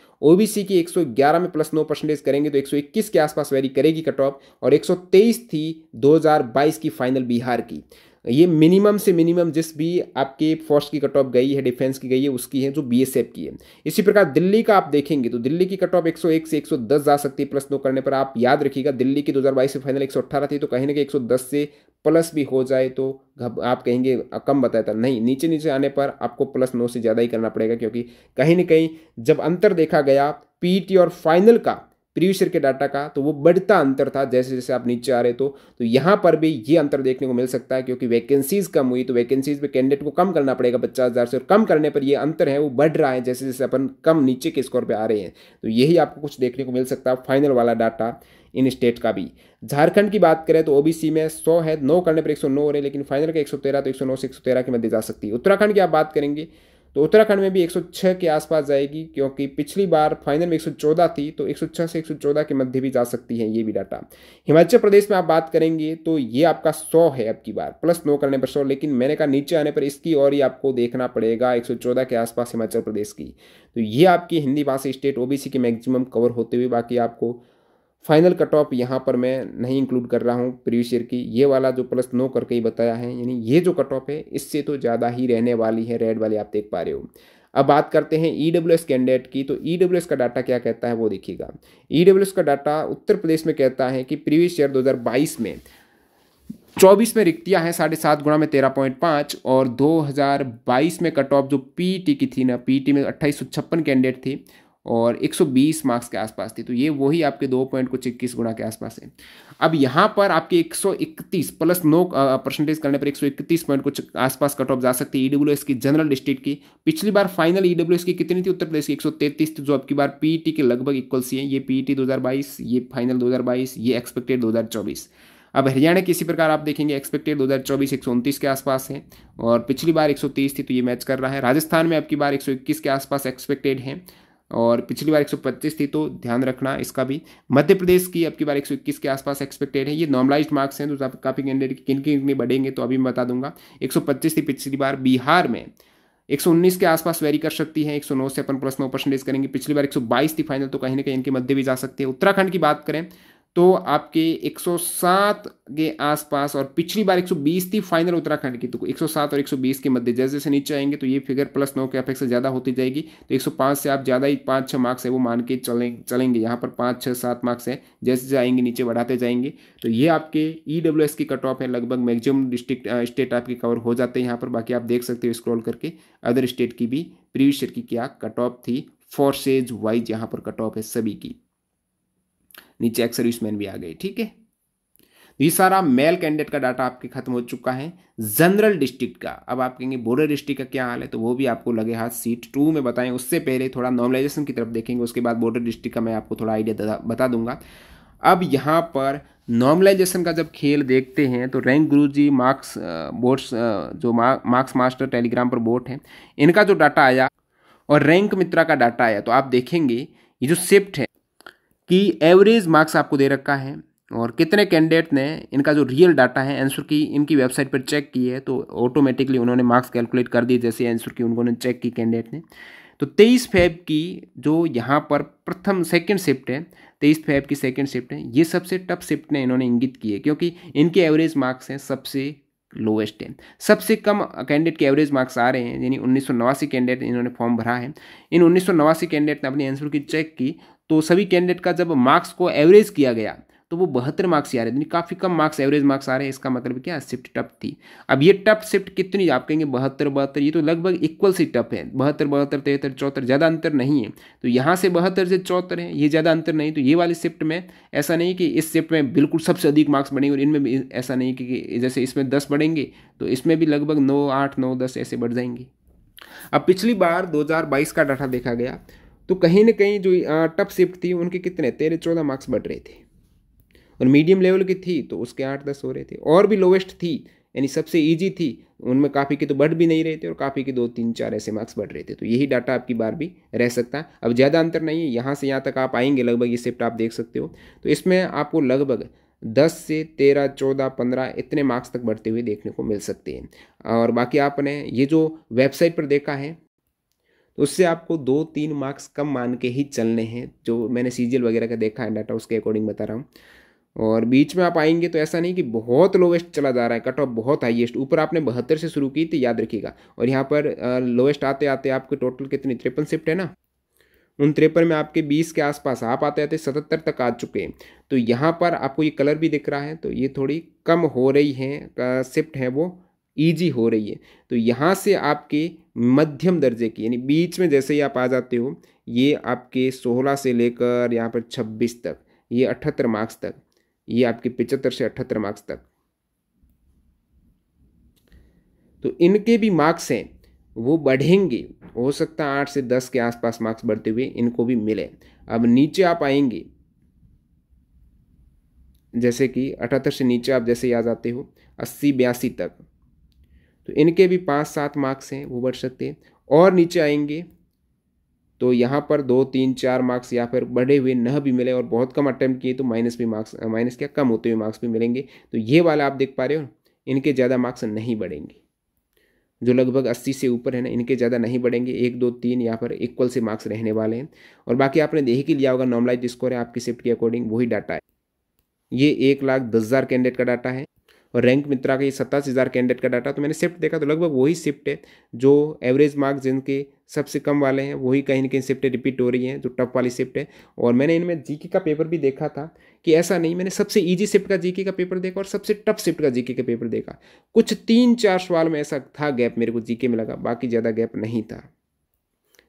Speaker 1: सी की ग्यारह में प्लस नौ परसेंटेज करेंगे तो इक्कीस के आसपास वेरी करेगी कट ऑफ और तेईस थी बाईस की फाइनल बिहार की ये मिनिमम से मिनिमम जिस भी आपके फोर्स की कट ऑफ गई है डिफेंस की गई है उसकी है जो बीएसएफ की है इसी प्रकार दिल्ली का आप देखेंगे तो दिल्ली की कट ऑफ 101 से 110 जा सकती है प्लस नो करने पर आप याद रखिएगा दिल्ली की 2022 से फाइनल 118 थी तो कहीं ना कहीं 110 से प्लस भी हो जाए तो आप कहेंगे कम बताया था नहीं नीचे नीचे आने पर आपको प्लस नो से ज़्यादा ही करना पड़ेगा क्योंकि कहीं ना कहीं जब अंतर देखा गया टी और फाइनल का प्रीवियस ईयर के डाटा का तो वो बढ़ता अंतर था जैसे जैसे आप नीचे आ रहे तो तो यहाँ पर भी ये अंतर देखने को मिल सकता है क्योंकि वैकेंसीज कम हुई तो वैकेंसीज में कैंडिडेट को कम करना पड़ेगा पचास हज़ार से और कम करने पर ये अंतर है वो बढ़ रहा है जैसे जैसे अपन कम नीचे के स्कोर पर आ रहे हैं तो यही आपको कुछ देखने को मिल सकता है फाइनल वाला डाटा इन स्टेट का भी झारखंड की बात करें तो ओबीसी में 100 है 9 करने पर 109 हो रहे हैं लेकिन फाइनल का 113 तो 109 से 113 के मध्य जा सकती है उत्तराखंड की आप बात करेंगे तो उत्तराखंड में भी 106 के आसपास जाएगी क्योंकि पिछली बार फाइनल में 114 थी तो 106 से 114 के मध्य भी जा सकती है ये भी डाटा हिमाचल प्रदेश में आप बात करेंगे तो ये आपका 100 है अब की बार प्लस नो करने पर 100 लेकिन मैंने कहा नीचे आने पर इसकी और ही आपको देखना पड़ेगा 114 के आसपास हिमाचल प्रदेश की तो ये आपकी हिंदी भाषा स्टेट ओबीसी की मैक्सिमम कवर होते हुए बाकी आपको फाइनल कट ऑफ यहाँ पर मैं नहीं इंक्लूड कर रहा हूँ प्रीवियस ईयर की ये वाला जो प्लस नो करके ही बताया है यानी ये जो कट ऑफ है इससे तो ज़्यादा ही रहने वाली है रेड वाली आप देख पा रहे हो अब बात करते हैं ई डब्ल्यू एस कैंडिडेट की तो ई डब्ल्यू एस का डाटा क्या कहता है वो देखिएगा ई डब्ल्यू एस का डाटा उत्तर प्रदेश में कहता है कि प्रीवियस ईयर 2022 में 24 में रिक्तियाँ हैं साढ़े सात गुणा में तेरह पॉइंट पाँच और 2022 में कट ऑफ जो टी e की थी ना टी e में अट्ठाईस सौ छप्पन कैंडिडेट थी और 120 मार्क्स के आसपास थी तो ये वही आपके दो पॉइंट कुछ इक्कीस गुणा के आसपास है अब यहाँ पर आपके 131 प्लस नो परसेंटेज करने पर 131 पॉइंट कुछ आसपास कट ऑफ जा सकती है ईडब्ल्यूएस e की जनरल स्टेट की पिछली बार फाइनल ईडब्ल्यूएस e की कितनी थी उत्तर प्रदेश की 133 थी जो आपकी बार पीईटी e के लगभग इक्वल सी है ये पीईटी 2022 ये फाइनल 2022 ये एक्सपेक्टेड दो अब हरियाणा किसी प्रकार आप देखेंगे एक्सपेक्टेड 2024 129 के आसपास है और पिछली बार 130 थी तो ये मैच कर रहा है राजस्थान में आपकी बार 121 के आसपास एक्सपेक्टेड है और पिछली बार 125 थी तो ध्यान रखना इसका भी मध्य प्रदेश की अब की बार 121 के आसपास एक्सपेक्टेड है ये नॉर्मलाइज मार्क्स हैं तो आप काफ़ी कैंडिडेट किन किन बढ़ेंगे तो अभी मैं बता दूंगा 125 थी पिछली बार बिहार में 119 के आसपास वेरी कर सकती है 109 से अपन प्लस नौ परसेंटेज करेंगे पिछली बार 122 थी फाइनल तो कहीं ना कहीं इनके मध्य भी जा सकती है उत्तराखंड की बात करें तो आपके 107 के आसपास और पिछली बार 120 थी फाइनल उत्तराखंड की तो 107 और 120 के मध्य जैसे जैसे नीचे आएंगे तो ये फिगर प्लस नौ के अपेक्षा ज़्यादा होती जाएगी तो 105 से आप ज़्यादा ही पाँच छः मार्क्स है वो मान के चलें चलेंगे यहाँ पर पाँच छः सात मार्क्स है जैसे जाएंगे आएंगे नीचे बढ़ाते जाएंगे तो ये आपके ई e की कट ऑफ है लगभग मैक्सिमम डिस्ट्रिक्ट स्टेट आपके कवर हो जाते हैं यहाँ पर बाकी आप देख सकते हो स्क्रॉल करके अदर स्टेट की भी प्रीवियस ईयर की क्या कट ऑफ थी फोर्सेज वाइज यहाँ पर कट ऑफ है सभी की नीचे एक्स सर्विसमैन भी आ गए ठीक है तो ये सारा मेल कैंडिडेट का डाटा आपके खत्म हो चुका है जनरल डिस्ट्रिक्ट का अब आप कहेंगे बोर्डर डिस्ट्रिक्ट का क्या हाल है तो वो भी आपको लगे हाथ सीट टू में बताएं उससे पहले थोड़ा नॉर्मलाइजेशन की तरफ देखेंगे उसके बाद बॉर्डर डिस्ट्रिक्ट का मैं आपको थोड़ा आइडिया बता दूंगा अब यहाँ पर नॉर्मलाइजेशन का जब खेल देखते हैं तो rank Guru ji marks boards जो मार्क्स मास्टर टेलीग्राम पर बोर्ड है इनका जो डाटा आया और रैंक मित्रा का डाटा आया तो आप देखेंगे ये जो शिफ्ट है कि एवरेज मार्क्स आपको दे रखा है और कितने कैंडिडेट ने इनका जो रियल डाटा है आंसर की इनकी वेबसाइट पर चेक की है तो ऑटोमेटिकली उन्होंने मार्क्स कैलकुलेट कर दिए जैसे आंसर की उन्होंने चेक की कैंडिडेट ने तो तेईस फैब की जो यहाँ पर प्रथम सेकंड शिफ्ट है तेईस फैब की सेकंड शिफ्ट है ये सबसे टफ शिफ्ट ने इन्होंने इंगित की है क्योंकि इनके एवरेज मार्क्स हैं सबसे लोएस्ट है सबसे कम कैंडिडेट के एवरेज मार्क्स आ रहे हैं यानी उन्नीस कैंडिडेट इन्होंने फॉर्म भरा है इन उन्नीस कैंडिडेट ने अपनी आंसर की चेक की तो सभी कैंडिडेट का जब मार्क्स को एवरेज किया गया तो वो बहत्तर मार्क्स ही आ रहे थे काफ़ी कम मार्क्स एवरेज मार्क्स आ रहे हैं इसका मतलब क्या शिफ्ट टफ थी अब ये टफ शिफ्ट कितनी आप कहेंगे बहत्तर बहत्तर ये तो लगभग इक्वल सी टफ है बहत्तर बहत्तर तिहत्तर चौहत्तर ज़्यादा अंतर नहीं है तो यहाँ से बहत्तर से चौहत्तर है ये ज़्यादा अंतर नहीं तो ये वाले शिफ्ट में ऐसा नहीं कि इस शिफ्ट में बिल्कुल सबसे अधिक मार्क्स बढ़ेंगे और इनमें भी ऐसा नहीं कि जैसे इसमें दस बढ़ेंगे तो इसमें भी लगभग नौ आठ नौ दस ऐसे बढ़ जाएंगे अब पिछली बार 2022 का डाटा देखा गया तो कहीं ना कहीं जो टफ शिफ्ट थी उनके कितने तेरह चौदह मार्क्स बढ़ रहे थे और मीडियम लेवल की थी तो उसके आठ दस हो रहे थे और भी लोवेस्ट थी यानी सबसे ईजी थी उनमें काफ़ी के तो बढ़ भी नहीं रहे थे और काफ़ी के दो तीन चार ऐसे मार्क्स बढ़ रहे थे तो यही डाटा आपकी बार भी रह सकता है अब ज़्यादा अंतर नहीं है यहाँ से यहाँ तक आप आएंगे लगभग ये शिफ्ट आप देख सकते हो तो इसमें आपको लगभग दस से तेरह चौदह पंद्रह इतने मार्क्स तक बढ़ते हुए देखने को मिल सकते हैं और बाकी आपने ये जो वेबसाइट पर देखा है उससे आपको दो तीन मार्क्स कम मान के ही चलने हैं जो मैंने सी वगैरह का देखा है डाटा उसके अकॉर्डिंग बता रहा हूँ और बीच में आप आएंगे तो ऐसा नहीं कि बहुत लोवेस्ट चला जा रहा है कट ऑफ बहुत हाईएस्ट ऊपर आपने बहत्तर से शुरू की तो याद रखिएगा और यहाँ पर लोवेस्ट आते आते आपके टोटल कितनी तिरपन शिफ्ट है ना उन तिरपन में आपके बीस के आसपास आप आते आते सतहत्तर तक आ चुके हैं तो यहाँ पर आपको ये कलर भी दिख रहा है तो ये थोड़ी कम हो रही है शिफ्ट है वो ईजी हो रही है तो यहाँ से आपके मध्यम दर्जे की यानी बीच में जैसे ही आप आ जाते हो ये आपके 16 से लेकर यहाँ पर 26 तक ये अठहत्तर मार्क्स तक ये आपके पिचहत्तर से अठहत्तर मार्क्स तक तो इनके भी मार्क्स हैं वो बढ़ेंगे हो सकता है आठ से दस के आसपास मार्क्स बढ़ते हुए इनको भी मिले अब नीचे आप आएंगे जैसे कि अठहत्तर से नीचे आप जैसे ही आ जाते हो अस्सी बयासी तक तो इनके भी पाँच सात मार्क्स हैं वो बढ़ सकते हैं और नीचे आएंगे तो यहाँ पर दो तीन चार मार्क्स या फिर बढ़े हुए न भी मिले और बहुत कम अटैम्प्ट किए तो माइनस भी मार्क्स माइनस क्या कम होते हुए मार्क्स भी मिलेंगे तो ये वाला आप देख पा रहे हो इनके ज़्यादा मार्क्स नहीं बढ़ेंगे जो लगभग अस्सी से ऊपर है ना इनके ज़्यादा नहीं बढ़ेंगे एक दो तीन यहाँ पर इक्वल से मार्क्स रहने वाले हैं और बाकी आपने देख ही लिया होगा नॉर्मलाइज स्कोर है आपकी शिफ्ट के अकॉर्डिंग वही डाटा है ये एक लाख दस हज़ार कैंडिडेट का डाटा है और रैंक मित्रा का ये सत्ताईस हज़ार कैंडिडेट का डाटा तो मैंने शिफ्ट देखा तो लगभग वही शिफ्ट है जो एवरेज मार्क्स जिनके सबसे कम वाले हैं वही कहीं ना कहीं शिफ्टें रिपीट हो रही हैं जो टफ वाली शिफ्ट है और मैंने इनमें जीके का पेपर भी देखा था कि ऐसा नहीं मैंने सबसे ईजी शिफ्ट का जीके का पेपर देखा और सबसे टफ शिफ्ट का जीके का पेपर देखा कुछ तीन चार सवाल में ऐसा था गैप मेरे को जीके में लगा बाकी ज़्यादा गैप नहीं था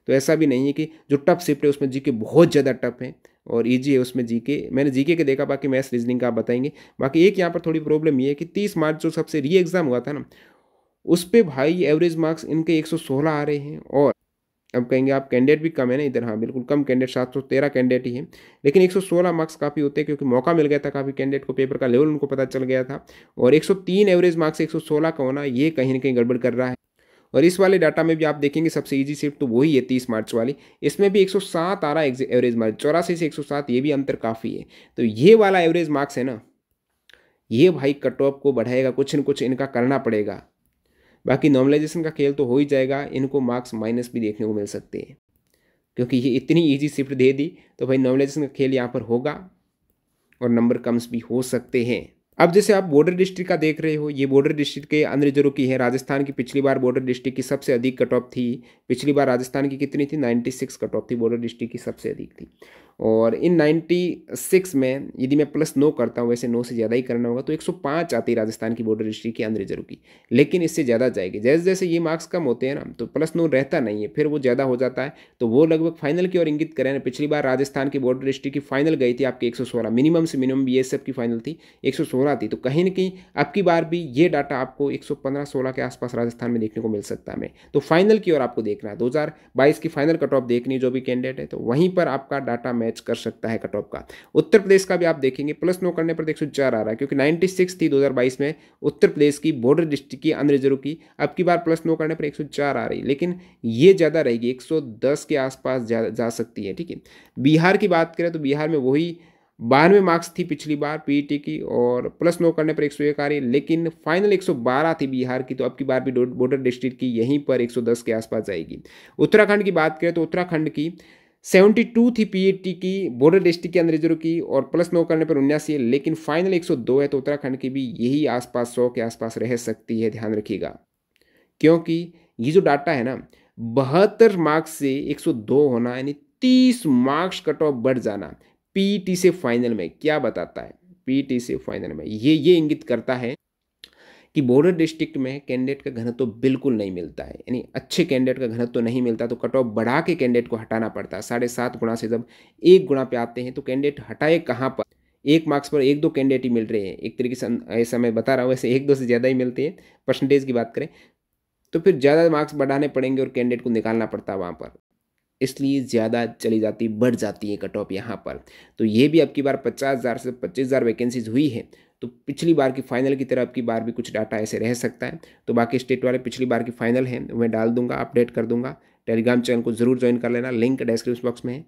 Speaker 1: तो ऐसा भी नहीं है कि जो टफ शिफ्ट है उसमें जीके बहुत ज़्यादा टफ है और ईजी e है उसमें जीके मैंने जीके के देखा बाकी मैथ्स रीजनिंग का आप बताएंगे बाकी एक यहाँ पर थोड़ी प्रॉब्लम ये है कि तीस मार्च जो सबसे री एग्ज़ाम हुआ था ना उस पर भाई एवरेज मार्क्स इनके 116 आ रहे हैं और अब कहेंगे आप कैंडिडेट भी कम है ना इधर हाँ बिल्कुल कम कैंडिडेट सात सौ तेरह कैंडिडेट ही है लेकिन एक सौ सोलह मार्क्स काफ़ी होते हैं क्योंकि मौका मिल गया था काफ़ी कैंडिडेट को पेपर का लेवल उनको पता चल गया था और एक सौ तीन एवरेज मार्क्स एक सौ सोलह का होना ये कहीं ना कहीं गड़बड़ कर रहा है और इस वाले डाटा में भी आप देखेंगे सबसे ईजी शिफ्ट तो वही है तीस मार्च वाली इसमें भी एक सौ सात आ रहा है एवरेज मार्क्स चौरासी से एक सौ सात ये भी अंतर काफ़ी है तो ये वाला एवरेज मार्क्स है ना ये भाई कट ऑफ को बढ़ाएगा कुछ न कुछ इनका करना पड़ेगा बाकी नॉर्मलाइजेशन का खेल तो हो ही जाएगा इनको मार्क्स माइनस भी देखने को मिल सकते हैं क्योंकि ये इतनी ईजी शिफ्ट दे दी तो भाई नॉर्मलाइजेशन का खेल यहाँ पर होगा और नंबर कम्स भी हो सकते हैं अब जैसे आप बॉर्डर डिस्ट्रिक्ट का देख रहे हो ये बॉर्डर डिस्ट्रिक्ट के अंदर जो रुकी है राजस्थान की पिछली बार बॉर्डर डिस्ट्रिक्ट की सबसे अधिक कट ऑफ थी पिछली बार राजस्थान की कितनी थी 96 कट ऑफ थी बॉर्डर डिस्ट्रिक्ट की सबसे अधिक थी और इन 96 में यदि मैं प्लस नौ करता हूँ वैसे नौ से ज़्यादा ही करना होगा तो 105 आती है राजस्थान की बॉर्डर डिस्ट्रिक्ट के अंदर रिजर्व की लेकिन इससे ज़्यादा जाएगी जैसे जैसे ये मार्क्स कम होते हैं ना तो प्लस नौ रहता नहीं है फिर वो ज़्यादा हो जाता है तो वो लगभग फाइनल की ओर इंगित करें पिछली बार राजस्थान की बॉर्डर डिस्ट्रिक्ट की फाइनल गई थी आपकी एक मिनिमम से मिनिमम बी की फाइनल थी एक थी तो कहीं ना कहीं अब की बार भी ये डाटा आपको एक सौ के आसपास राजस्थान में देखने को मिल सकता है तो फाइनल की ओर आपको देखना है दो की फाइनल कट ऑफ देखनी जो भी कैंडिडेट है तो वहीं पर आपका डाटा मैच कर सकता है कट ऑफ का उत्तर प्रदेश का भी आप देखेंगे प्लस नौ करने पर तो एक आ रहा है क्योंकि नाइन्टी सिक्स थी दो में उत्तर प्रदेश की बॉर्डर डिस्ट्रिक्ट की अन्य रिजर्व की अब की बार प्लस नौ करने पर एक आ रही है लेकिन ये ज़्यादा रहेगी एक के आसपास जा, जा सकती है ठीक है बिहार की बात करें तो बिहार में वही बानवे मार्क्स थी पिछली बार पीईटी e की और प्लस नो करने पर एक सौ एक आ रही लेकिन फाइनल 112 थी बिहार की तो अब की बार भी बॉर्डर डिस्ट्रिक्ट की यहीं पर 110 के आसपास जाएगी उत्तराखंड की बात करें तो उत्तराखंड की सेवेंटी टू थी टी की बॉर्डर डिस्ट्रिक्ट के अंदर रिजर्व की और प्लस नौ करने पर उन्यासी है लेकिन फाइनल 102 है तो उत्तराखंड की भी यही आसपास 100 के आसपास रह सकती है ध्यान रखिएगा क्योंकि ये जो डाटा है ना बहत्तर मार्क्स से 102 होना यानी 30 मार्क्स कट ऑफ बढ़ जाना पीटी e से फाइनल में क्या बताता है पीटी e से फाइनल में ये ये इंगित करता है कि बॉर्डर डिस्ट्रिक्ट में कैंडिडेट का घनत्व तो बिल्कुल नहीं मिलता है यानी अच्छे कैंडिडेट का घनत्व तो नहीं मिलता तो कट ऑफ बढ़ा के कैंडिडेट को हटाना पड़ता है साढ़े सात गुणा से जब एक गुणा पे आते हैं तो कैंडिडेट हटाए कहाँ पर एक मार्क्स पर एक दो कैंडिडेट ही मिल रहे हैं एक तरीके से ऐसा मैं बता रहा हूँ वैसे एक दो से ज़्यादा ही मिलते हैं परसेंटेज की बात करें तो फिर ज़्यादा मार्क्स बढ़ाने पड़ेंगे और कैंडिडेट को निकालना पड़ता है वहाँ पर इसलिए ज़्यादा चली जाती बढ़ जाती है कट ऑफ यहाँ पर तो ये भी अब की बार पचास हज़ार से पच्चीस हज़ार वैकेंसीज हुई है तो पिछली बार की फाइनल की तरह आपकी बार भी कुछ डाटा ऐसे रह सकता है तो बाकी स्टेट वाले पिछली बार की फाइनल है मैं डाल दूंगा अपडेट कर दूंगा टेलीग्राम चैनल को ज़रूर ज्वाइन कर लेना लिंक डिस्क्रिप्शन बॉक्स में है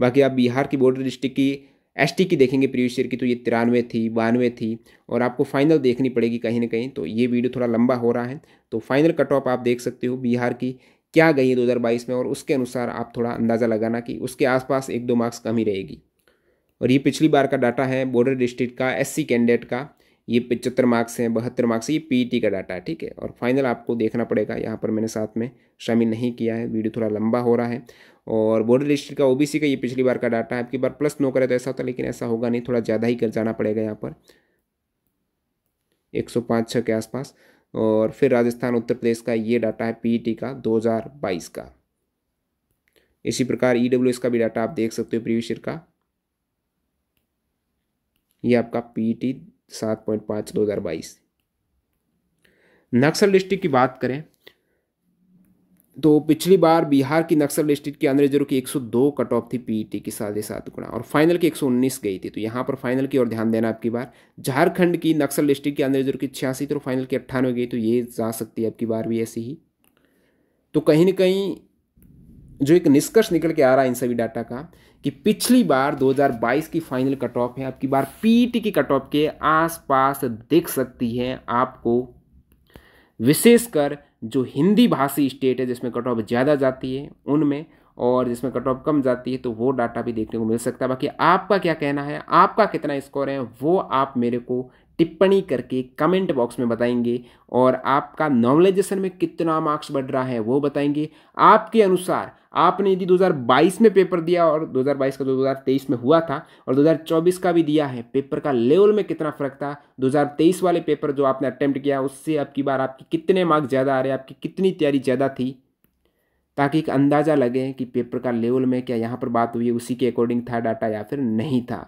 Speaker 1: बाकी आप बिहार की बॉर्डर डिस्ट्रिक्ट की एस की देखेंगे प्रीवियस ईयर की तो ये तिरानवे थी बानवे थी और आपको फाइनल देखनी पड़ेगी कहीं ना कहीं तो ये वीडियो थोड़ा लंबा हो रहा है तो फाइनल कट ऑफ आप देख सकते हो बिहार की क्या गई है 2022 में और उसके अनुसार आप थोड़ा अंदाज़ा लगाना कि उसके आसपास एक दो मार्क्स कम ही रहेगी और ये पिछली बार का डाटा है बॉर्डर डिस्ट्रिक्ट का एससी कैंडिडेट का ये पचहत्तर मार्क्स हैं बहत्तर मार्क्स ये पीईटी e का डाटा है ठीक है और फाइनल आपको देखना पड़ेगा यहाँ पर मैंने साथ में शामिल नहीं किया है वीडियो थोड़ा लंबा हो रहा है और बॉर्डर डिस्ट्रिक्ट का ओबीसी का ये पिछली बार का डाटा है आपकी बार प्लस नो करे तो ऐसा होता लेकिन ऐसा होगा नहीं थोड़ा ज़्यादा ही कर जाना पड़ेगा यहाँ पर एक सौ पाँच छः के आसपास और फिर राजस्थान उत्तर प्रदेश का ये डाटा है पी e का दो का इसी प्रकार ई e का भी डाटा आप देख सकते हो प्रीवियस ईयर का ये आपका टी सात पॉइंट पाँच दो हज़ार बाईस नक्सल डिस्ट्रिक्ट की बात करें तो पिछली बार बिहार की नक्सल डिस्ट्रिक्ट के अंदर रिजर्व की दो कट ऑफ थी पीईटी की साढ़े सात गुणा और फाइनल की एक सौ उन्नीस गई थी तो यहाँ पर फाइनल की ओर ध्यान देना आपकी बार झारखंड की नक्सल डिस्ट्रिक्ट के अंदर रिजर्व की छियासी तो फाइनल की अट्ठानवे गई तो ये जा सकती है आपकी बार भी ऐसी ही तो कहीं ना कहीं जो एक निष्कर्ष निकल के आ रहा है इन सभी डाटा का कि पिछली बार 2022 की फाइनल कट ऑफ है आपकी बार पीटी e की कट ऑफ के आसपास दिख सकती है आपको विशेषकर जो हिंदी भाषी स्टेट है जिसमें कट ऑफ ज़्यादा जाती है उनमें और जिसमें कट ऑफ कम जाती है तो वो डाटा भी देखने को मिल सकता है बाकी आपका क्या कहना है आपका कितना स्कोर है वो आप मेरे को टिप्पणी करके कमेंट बॉक्स में बताएंगे और आपका नॉर्मलाइजेशन में कितना मार्क्स बढ़ रहा है वो बताएंगे आपके अनुसार आपने यदि 2022 में पेपर दिया और 2022 का 2023 में हुआ था और 2024 का भी दिया है पेपर का लेवल में कितना फ़र्क था 2023 वाले पेपर जो आपने अटैम्प्ट किया उससे अब की बार आपकी कितने मार्क्स ज़्यादा आ रहे हैं आपकी कितनी तैयारी ज़्यादा थी ताकि एक अंदाज़ा लगे कि पेपर का लेवल में क्या यहाँ पर बात हुई उसी के अकॉर्डिंग था डाटा या फिर नहीं था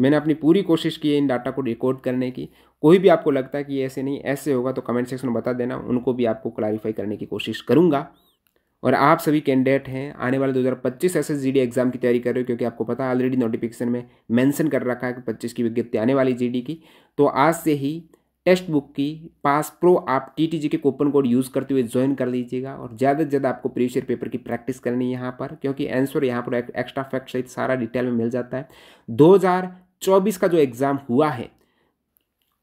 Speaker 1: मैंने अपनी पूरी कोशिश की है इन डाटा को रिकॉर्ड करने की कोई भी आपको लगता है कि ऐसे नहीं ऐसे होगा तो कमेंट सेक्शन में बता देना उनको भी आपको क्लैरिफाई करने की कोशिश करूँगा और आप सभी कैंडिडेट हैं आने वाले 2025 एसएसजीडी एग्ज़ाम की तैयारी कर रहे हो क्योंकि आपको पता है ऑलरेडी नोटिफिकेशन में मेंशन कर रखा है कि 25 की विज्ञप्ति आने वाली जीडी की तो आज से ही टेक्स्ट बुक की पास प्रो आप टीटीजी के कूपन कोड यूज़ करते हुए ज्वाइन कर लीजिएगा और ज़्यादा से ज़्यादा आपको प्रीवियर पेपर की प्रैक्टिस करनी है यहाँ पर क्योंकि आंसर यहाँ पर एक्स्ट्रा फैक्ट सहित सारा डिटेल में मिल जाता है दो हज़ार 2024 का जो एग्ज़ाम हुआ है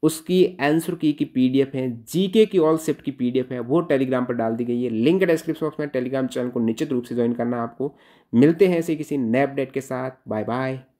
Speaker 1: उसकी आंसर की की पीडीएफ है जीके की ऑल शिफ्ट की पीडीएफ है वो टेलीग्राम पर डाल दी गई है लिंक डिस्क्रिप्शन बॉक्स में टेलीग्राम चैनल को निश्चित रूप से ज्वाइन करना आपको मिलते हैं ऐसे किसी नए अपडेट के साथ बाय बाय